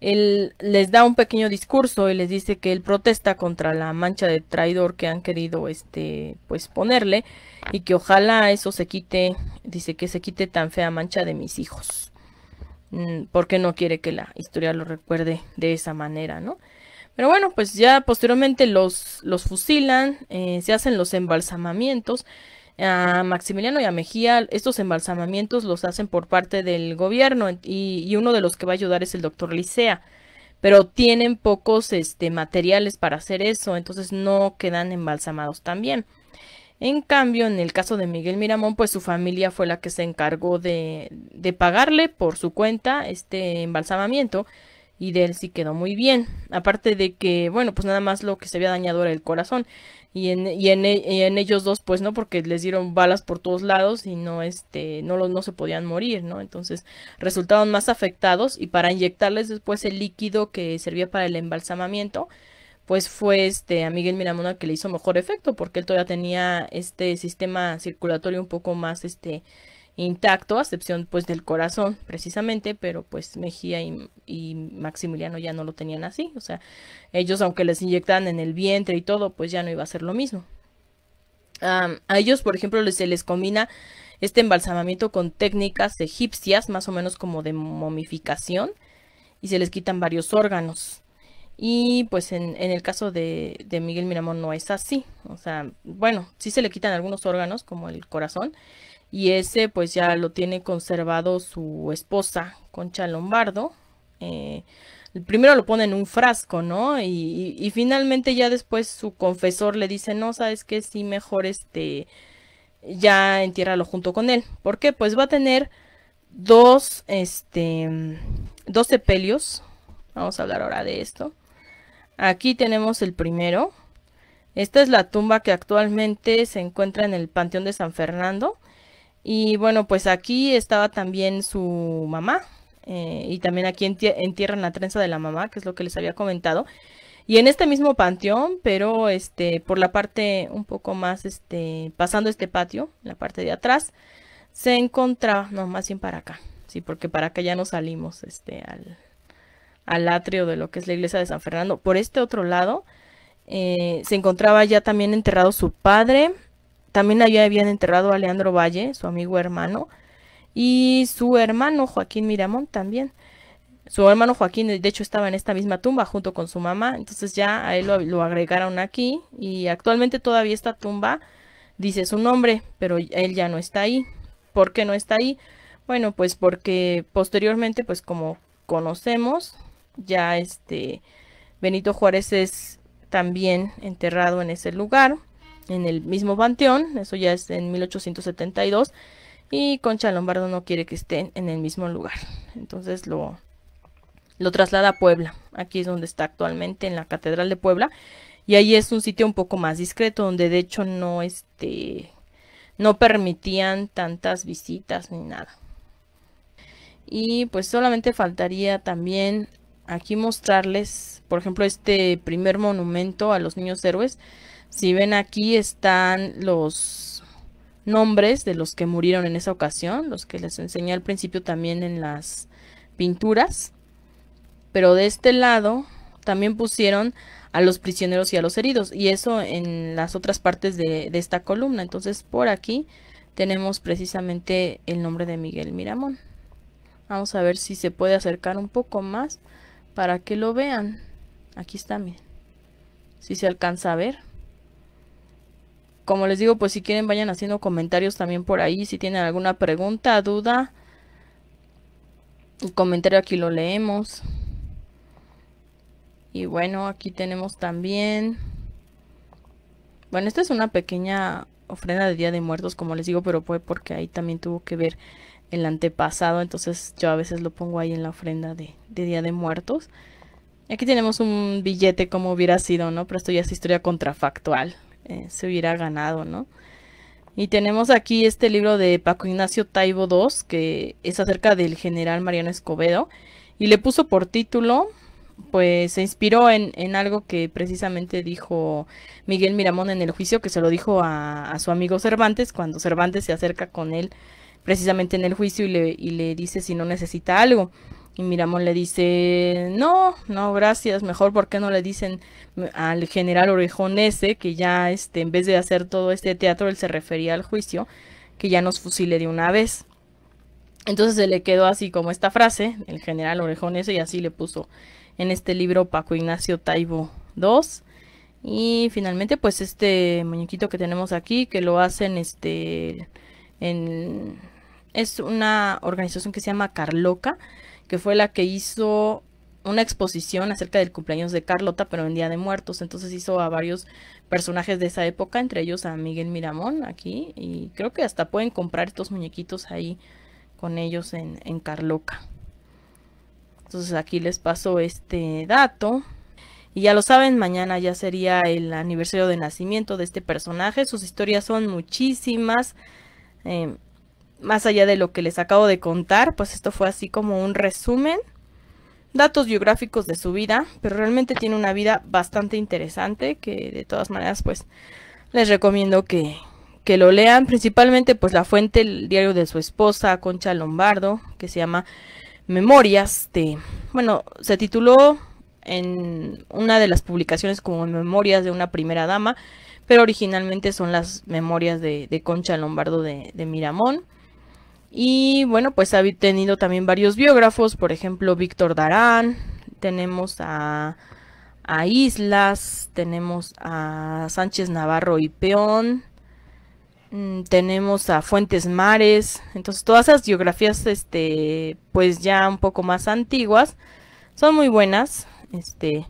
él les da un pequeño discurso y les dice que él protesta contra la mancha de traidor que han querido este pues ponerle y que ojalá eso se quite, dice que se quite tan fea mancha de mis hijos. Mm, porque no quiere que la historia lo recuerde de esa manera, ¿no? Pero bueno, pues ya posteriormente los, los fusilan, eh, se hacen los embalsamamientos a Maximiliano y a Mejía, estos embalsamamientos los hacen por parte del gobierno y, uno de los que va a ayudar es el doctor Licea, pero tienen pocos este, materiales para hacer eso, entonces no quedan embalsamados también. En cambio, en el caso de Miguel Miramón, pues su familia fue la que se encargó de, de pagarle por su cuenta este embalsamamiento y de él sí quedó muy bien. Aparte de que, bueno, pues nada más lo que se había dañado era el corazón y en, e, y en, ellos dos pues no porque les dieron balas por todos lados y no este no los no se podían morir no entonces resultaron más afectados y para inyectarles después el líquido que servía para el embalsamamiento pues fue este a Miguel Miramona que le hizo mejor efecto porque él todavía tenía este sistema circulatorio un poco más este intacto, a excepción pues del corazón precisamente, pero pues Mejía y, y, Maximiliano ya no lo tenían así, o sea, ellos aunque les inyectan en el vientre y todo, pues ya no iba a ser lo mismo. a ellos, por ejemplo, se les combina este embalsamamiento con técnicas egipcias, más o menos como de momificación, y se les quitan varios órganos. Y pues en, el caso de, de Miguel Miramón no es así. O sea, bueno, sí se le quitan algunos órganos, como el corazón, y ese pues ya lo tiene conservado su esposa Concha Lombardo. Eh, primero lo pone en un frasco, ¿no? Y, finalmente ya después su confesor le dice, no, sabes que sí, mejor este, ya entiérralo junto con él. ¿Por qué? Pues va a tener dos, este, dos sepelios. Vamos a hablar ahora de esto. Aquí tenemos el primero. Esta es la tumba que actualmente se encuentra en el Panteón de San Fernando y bueno, pues aquí estaba también su mamá. Eh, y también aquí entierran la trenza de la mamá, que es lo que les había comentado. Y en este mismo panteón, pero este, por la parte un poco más, este, pasando este patio, la parte de atrás, se encontraba, no, más bien para acá, sí, porque para acá ya no salimos, este, al, atrio de lo que es la iglesia de San Fernando. Por este otro lado, eh, se encontraba ya también enterrado su padre, también allá habían enterrado a Leandro Valle, su amigo hermano, y su hermano Joaquín Miramón también. Su hermano Joaquín, de hecho, estaba en esta misma tumba junto con su mamá, entonces ya a él lo, lo agregaron aquí y actualmente todavía esta tumba dice su nombre, pero él ya no está ahí. ¿Por qué no está ahí? Bueno, pues porque posteriormente, pues como conocemos, ya este Benito Juárez es también enterrado en ese lugar en el mismo panteón, eso ya es en 1872, y Concha Lombardo no quiere que estén en el mismo lugar. Entonces lo, lo traslada a Puebla, aquí es donde está actualmente, en la Catedral de Puebla, y ahí es un sitio un poco más discreto, donde de hecho no, este, no permitían tantas visitas ni nada. Y pues solamente faltaría también aquí mostrarles, por ejemplo, este primer monumento a los niños héroes, si ven aquí están los nombres de los que murieron en esa ocasión, los que les enseñé al principio también en las pinturas. Pero de este lado también pusieron a los prisioneros y a los heridos. Y eso en las otras partes de, esta columna. Entonces por aquí tenemos precisamente el nombre de Miguel Miramón. Vamos a ver si se puede acercar un poco más para que lo vean. Aquí está, miren. Si se alcanza a ver como les digo, pues si quieren vayan haciendo comentarios también por ahí, si tienen alguna pregunta, duda, Un comentario aquí lo leemos. Y bueno, aquí tenemos también... Bueno, esta es una pequeña ofrenda de Día de Muertos, como les digo, pero fue porque ahí también tuvo que ver el antepasado, entonces yo a veces lo pongo ahí en la ofrenda de, de Día de Muertos. Aquí tenemos un billete como hubiera sido, ¿no? Pero esto ya es historia contrafactual. Eh, se hubiera ganado, ¿no? Y tenemos aquí este libro de Paco Ignacio Taibo II, que es acerca del general Mariano Escobedo, y le puso por título, pues se inspiró en, en algo que precisamente dijo Miguel Miramón en el juicio, que se lo dijo a, su amigo Cervantes, cuando Cervantes se acerca con él precisamente en el juicio y le, y le dice si no necesita algo. Y Miramón le dice, no, no, gracias, mejor porque no le dicen mm, al general Orejón ese, que ya este, en vez de hacer todo este teatro, él se refería al juicio, que ya nos fusile de una vez. Entonces se le quedó así como esta frase, el general Orejón ese, y así le puso en este libro Paco Ignacio Taibo II. Y finalmente, pues este muñequito que tenemos aquí, que lo hacen este en es una organización que se llama Carloca que fue la que hizo una exposición acerca del cumpleaños de Carlota, pero en Día de Muertos. Entonces hizo a varios personajes de esa época, entre ellos a Miguel Miramón aquí. Y creo que hasta pueden comprar estos muñequitos ahí con ellos en, Carloca. Entonces aquí les paso este dato. Y ya lo saben, mañana ya sería el aniversario de nacimiento de este personaje. Sus historias son muchísimas. Em, más allá de lo que les acabo de contar, pues esto fue así como un resumen, datos biográficos de su vida, pero realmente tiene una vida bastante interesante que de todas maneras pues les recomiendo que, que lo lean, principalmente pues la fuente, el diario de su esposa, Concha Lombardo, que se llama Memorias de, bueno, se tituló en una de las publicaciones como Memorias de una primera dama, pero originalmente son las memorias de, Concha Lombardo de, de Miramón. Y bueno, pues ha tenido también varios biógrafos, por ejemplo, Víctor Darán, tenemos a, Islas, tenemos a Sánchez Navarro y Peón, mm, tenemos a Fuentes Mares, entonces todas esas biografías, este, pues ya un poco más antiguas, son muy buenas, este,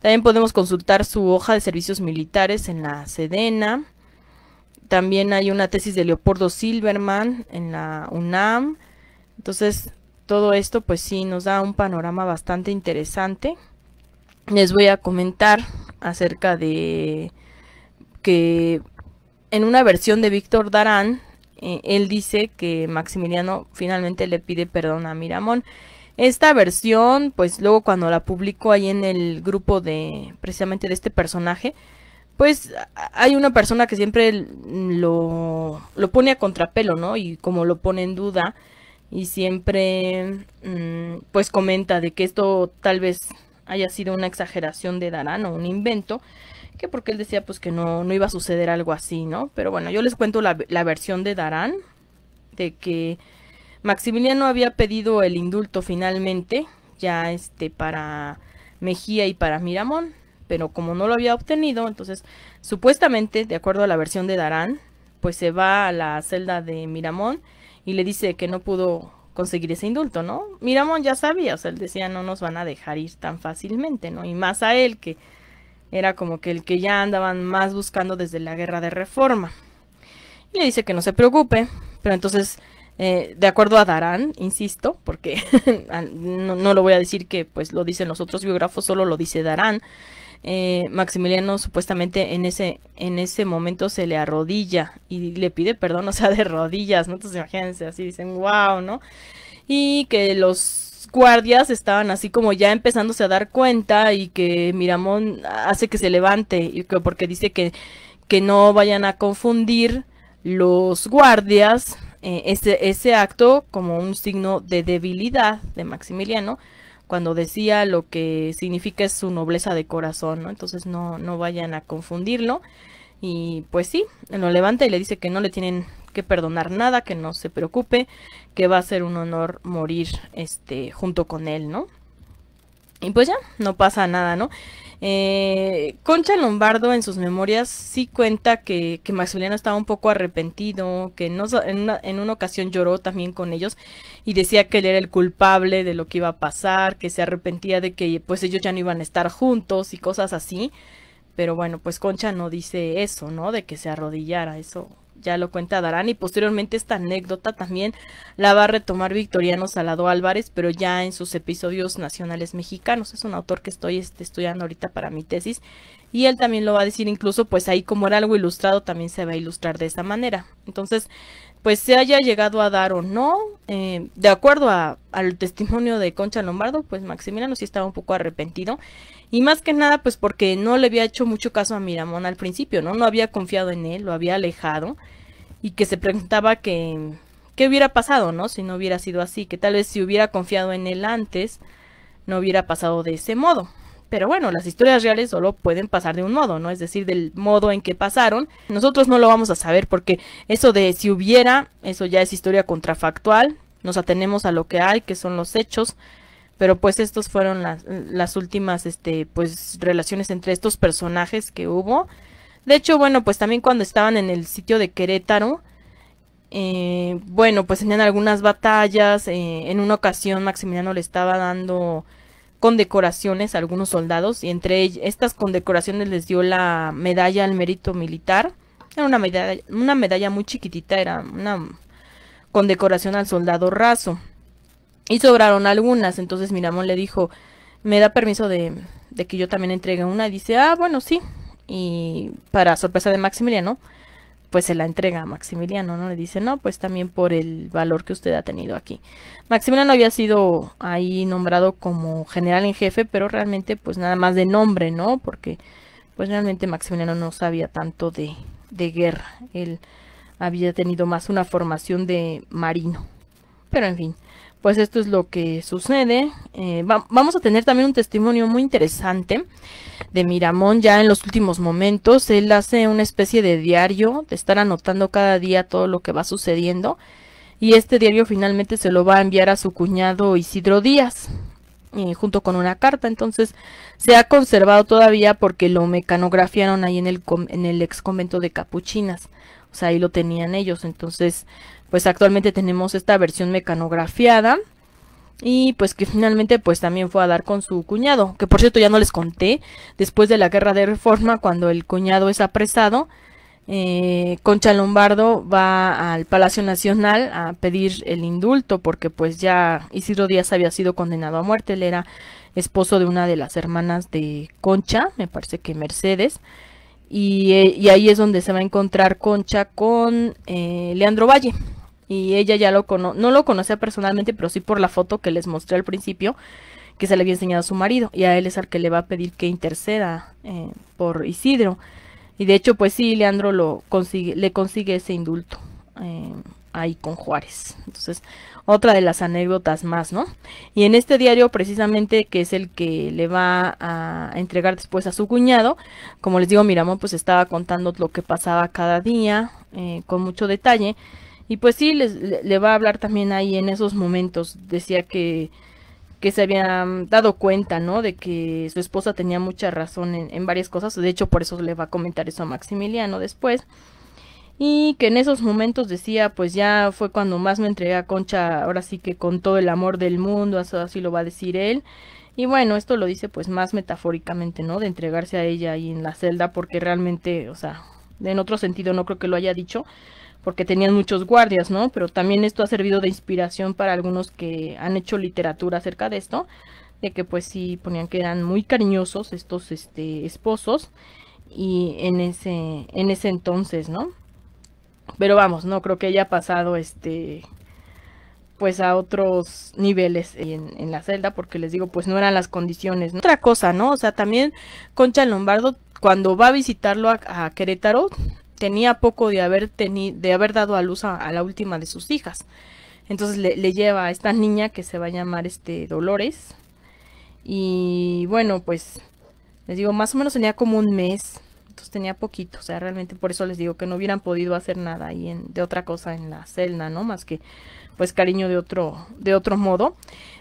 también podemos consultar su hoja de servicios militares en la Sedena, también hay una tesis de Leopoldo Silverman en la UNAM. Entonces, todo esto pues sí nos da un panorama bastante interesante. Les voy a comentar acerca de que en una versión de Víctor Darán, eh, él dice que Maximiliano finalmente le pide perdón a Miramón. Esta versión, pues luego cuando la publicó ahí en el grupo de precisamente de este personaje, pues hay una persona que siempre lo, pone a contrapelo, ¿no? Y como lo pone en duda y siempre mm, pues comenta de que esto tal vez haya sido una exageración de Darán o un invento, que porque él decía pues que no, no iba a suceder algo así, ¿no? Pero bueno, yo les cuento la, la versión de Darán, de que Maximiliano había pedido el indulto finalmente, ya este para Mejía y para Miramón, pero como no lo había obtenido, entonces supuestamente, de acuerdo a la versión de Darán, pues se va a la celda de Miramón y le dice que no pudo conseguir ese indulto, ¿no? Miramón ya sabía, o sea, él decía, no nos van a dejar ir tan fácilmente, ¿no? Y más a él, que era como que el que ya andaban más buscando desde la guerra de reforma. Y le dice que no se preocupe, pero entonces, eh, de acuerdo a Darán, insisto, porque no, lo voy a decir que pues lo dicen los otros biógrafos, solo lo dice Darán, eh, Maximiliano supuestamente en ese, en ese momento se le arrodilla y le pide perdón, o sea, de rodillas, ¿no? Entonces imagínense, así dicen, wow, ¿no? Y que los guardias estaban así como ya empezándose a dar cuenta y que Miramón hace que se levante y que, porque dice que, que no vayan a confundir los guardias eh, ese acto como un signo de debilidad de Maximiliano cuando decía lo que significa es su nobleza de corazón, ¿no? Entonces no, no vayan a confundirlo. Y pues sí, lo levanta y le dice que no le tienen que perdonar nada, que no se preocupe, que va a ser un honor morir este junto con él, ¿no? Y pues ya, no pasa nada, ¿no? Eh, Concha Lombardo en sus memorias sí cuenta que, que estaba un poco arrepentido, que no, en, una, en, una, ocasión lloró también con ellos y decía que él era el culpable de lo que iba a pasar, que se arrepentía de que pues ellos ya no iban a estar juntos y cosas así. Pero bueno, pues Concha no dice eso, ¿no? De que se arrodillara, eso ya lo cuenta Darán, y posteriormente esta anécdota también la va a retomar Victoriano Salado Álvarez, pero ya en sus episodios nacionales mexicanos. Es un autor que estoy este, estudiando ahorita para mi tesis, y él también lo va a decir incluso, pues ahí como era algo ilustrado, también se va a ilustrar de esa manera. Entonces, pues se haya llegado a dar o no, eh, de acuerdo al testimonio de Concha Lombardo, pues Maximiliano sí estaba un poco arrepentido y más que nada, pues porque no le había hecho mucho caso a Miramón al principio, ¿no? No había confiado en él, lo había alejado y que se preguntaba que qué hubiera pasado, ¿no? Si no hubiera sido así, que tal vez si hubiera confiado en él antes, no hubiera pasado de ese modo. Pero bueno, las historias reales solo pueden pasar de un modo, ¿no? Es decir, del modo en que pasaron. Nosotros no lo vamos a saber porque eso de si hubiera, eso ya es historia contrafactual. Nos atenemos a lo que hay, que son los hechos, pero pues estos fueron las, últimas este pues relaciones entre estos personajes que hubo de hecho bueno pues también cuando estaban en el sitio de Querétaro eh, bueno pues tenían algunas batallas eh, en una ocasión Maximiliano le estaba dando condecoraciones a algunos soldados y entre estas condecoraciones les dio la medalla al mérito militar era una medalla, una medalla muy chiquitita era una condecoración al soldado raso y sobraron algunas, entonces Miramón le dijo, me da permiso de, de que yo también entregue una. Y dice, ah, bueno, sí. Y para sorpresa de Maximiliano, pues se la entrega a Maximiliano, ¿no? Le dice, no, pues también por el valor que usted ha tenido aquí. Maximiliano había sido ahí nombrado como general en jefe, pero realmente pues nada más de nombre, ¿no? Porque pues realmente Maximiliano no sabía tanto de, de guerra. Él había tenido más una formación de marino. Pero en fin pues esto es lo que sucede. Eh, vamos a tener también un testimonio muy interesante de Miramón ya en los últimos momentos. Él hace una especie de diario de estar anotando cada día todo lo que va sucediendo. Y este diario finalmente se lo va a enviar a su cuñado Isidro Díaz, eh, junto con una carta. Entonces se ha conservado todavía porque lo mecanografiaron ahí en el, en el ex convento de Capuchinas. O sea, ahí lo tenían ellos. Entonces, pues actualmente tenemos esta versión mecanografiada y pues que finalmente pues también fue a dar con su cuñado, que por cierto ya no les conté, después de la guerra de reforma cuando el cuñado es apresado, eh, Concha Lombardo va al Palacio Nacional a pedir el indulto porque pues ya Isidro Díaz había sido condenado a muerte, él era esposo de una de las hermanas de Concha, me parece que Mercedes, y, eh, ahí es donde se va a encontrar Concha con eh, Leandro Valle, y ella ya lo cono no lo conocía personalmente, pero sí por la foto que les mostré al principio que se le había enseñado a su marido y a él es al que le va a pedir que interceda eh, por Isidro. Y de hecho, pues sí, Leandro lo le consigue ese indulto eh, ahí con Juárez. Entonces, otra de las anécdotas más, ¿no? Y en este diario, precisamente, que es el que le va a entregar después a su cuñado, como les digo, Miramón pues estaba contando lo que pasaba cada día eh, con mucho detalle. Y pues sí, le va a hablar también ahí en esos momentos. Decía que, se había mm, dado cuenta, ¿no? De que su esposa tenía mucha razón en, en, varias cosas. De hecho, por eso le va a comentar eso a Maximiliano después. Y que en esos momentos decía, pues ya fue cuando más me entregué a Concha, ahora sí que con todo el amor del mundo, así lo va a decir él. Y bueno, esto lo dice pues más metafóricamente, ¿no? De entregarse a ella ahí en la celda, porque realmente, o sea, en otro sentido no creo que lo haya dicho, porque tenían muchos guardias, ¿no? Pero también esto ha servido de inspiración para algunos que han hecho literatura acerca de esto, de que pues sí ponían que eran muy cariñosos estos este, esposos y en ese, en ese entonces, ¿no? Pero vamos, no creo que haya pasado este pues a otros niveles en, en, la celda, porque les digo, pues no eran las condiciones. Otra cosa, ¿no? O sea, también Concha Lombardo, cuando va a visitarlo a Querétaro, tenía poco de haber, de haber dado a luz a, la última de sus hijas. Entonces le, lleva a esta niña que se va a llamar este Dolores. Y bueno, pues les digo, más o menos tenía como un mes. Entonces tenía poquito. O sea, realmente por eso les digo que no hubieran podido hacer nada ahí en, de otra cosa en la celda, ¿no? Más que pues cariño de otro, de otro modo.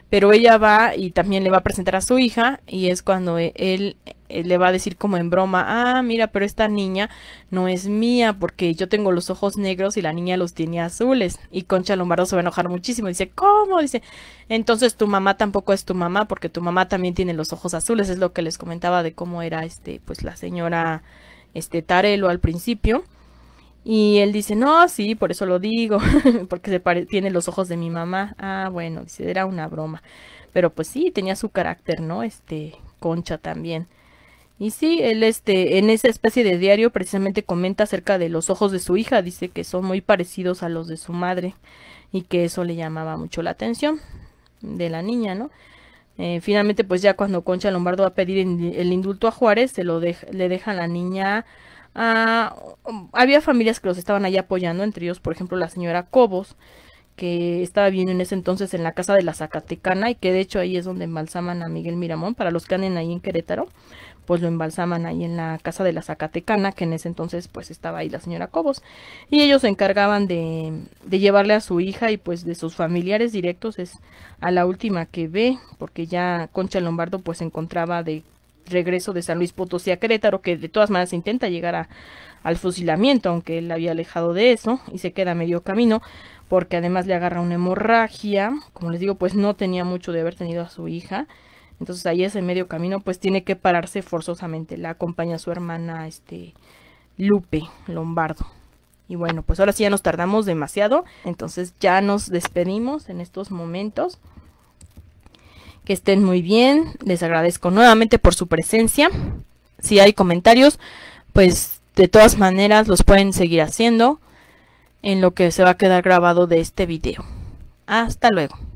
Pero ella va y también le va a presentar a su hija. Y es cuando e-, él eh, le va a decir como en broma, ah, mira, pero esta niña no es mía porque yo tengo los ojos negros y la niña los tiene azules. Y Concha Lombardo se va a enojar muchísimo. Dice, ¿cómo? Dice, entonces tu mamá tampoco es tu mamá porque tu mamá también tiene los ojos azules. Es lo que les comentaba de cómo era este, pues la señora, este, Tarelo al principio. Y él dice, no, sí, por eso lo digo, porque se tiene los ojos de mi mamá. Ah, bueno, dice, era una broma. Pero pues sí, tenía su carácter, ¿no? Este, Concha también. Y sí, él este, en esa especie de diario precisamente comenta acerca de los ojos de su hija, dice que son muy parecidos a los de su madre y que eso le llamaba mucho la atención de la niña, ¿no? Eh, finalmente, pues ya cuando Concha Lombardo va a pedir el indulto a Juárez, se lo le deja la niña a... Había familias que los estaban ahí apoyando, entre ellos, por ejemplo, la señora Cobos, que estaba bien en ese entonces en la casa de la Zacatecana y que de hecho ahí es donde embalsaman a Miguel Miramón, para los que anden ahí en Querétaro pues lo embalsaman ahí en la casa de la Zacatecana, que en ese entonces pues estaba ahí la señora Cobos. Y ellos se encargaban de, de llevarle a su hija y pues de sus familiares directos es a la última que ve, porque ya Concha Lombardo pues se encontraba de regreso de San Luis Potosí a Querétaro, que de todas maneras intenta llegar a, al fusilamiento, aunque él había alejado de eso y se queda medio camino, porque además le agarra una hemorragia, como les digo, pues no tenía mucho de haber tenido a su hija, entonces ahí el medio camino pues tiene que pararse forzosamente. La acompaña su hermana este Lupe Lombardo. Y bueno, pues ahora sí ya nos tardamos demasiado. Entonces ya nos despedimos en estos momentos. Que estén muy bien. Les agradezco nuevamente por su presencia. Si hay comentarios, pues de todas maneras los pueden seguir haciendo en lo que se va a quedar grabado de este video. Hasta luego.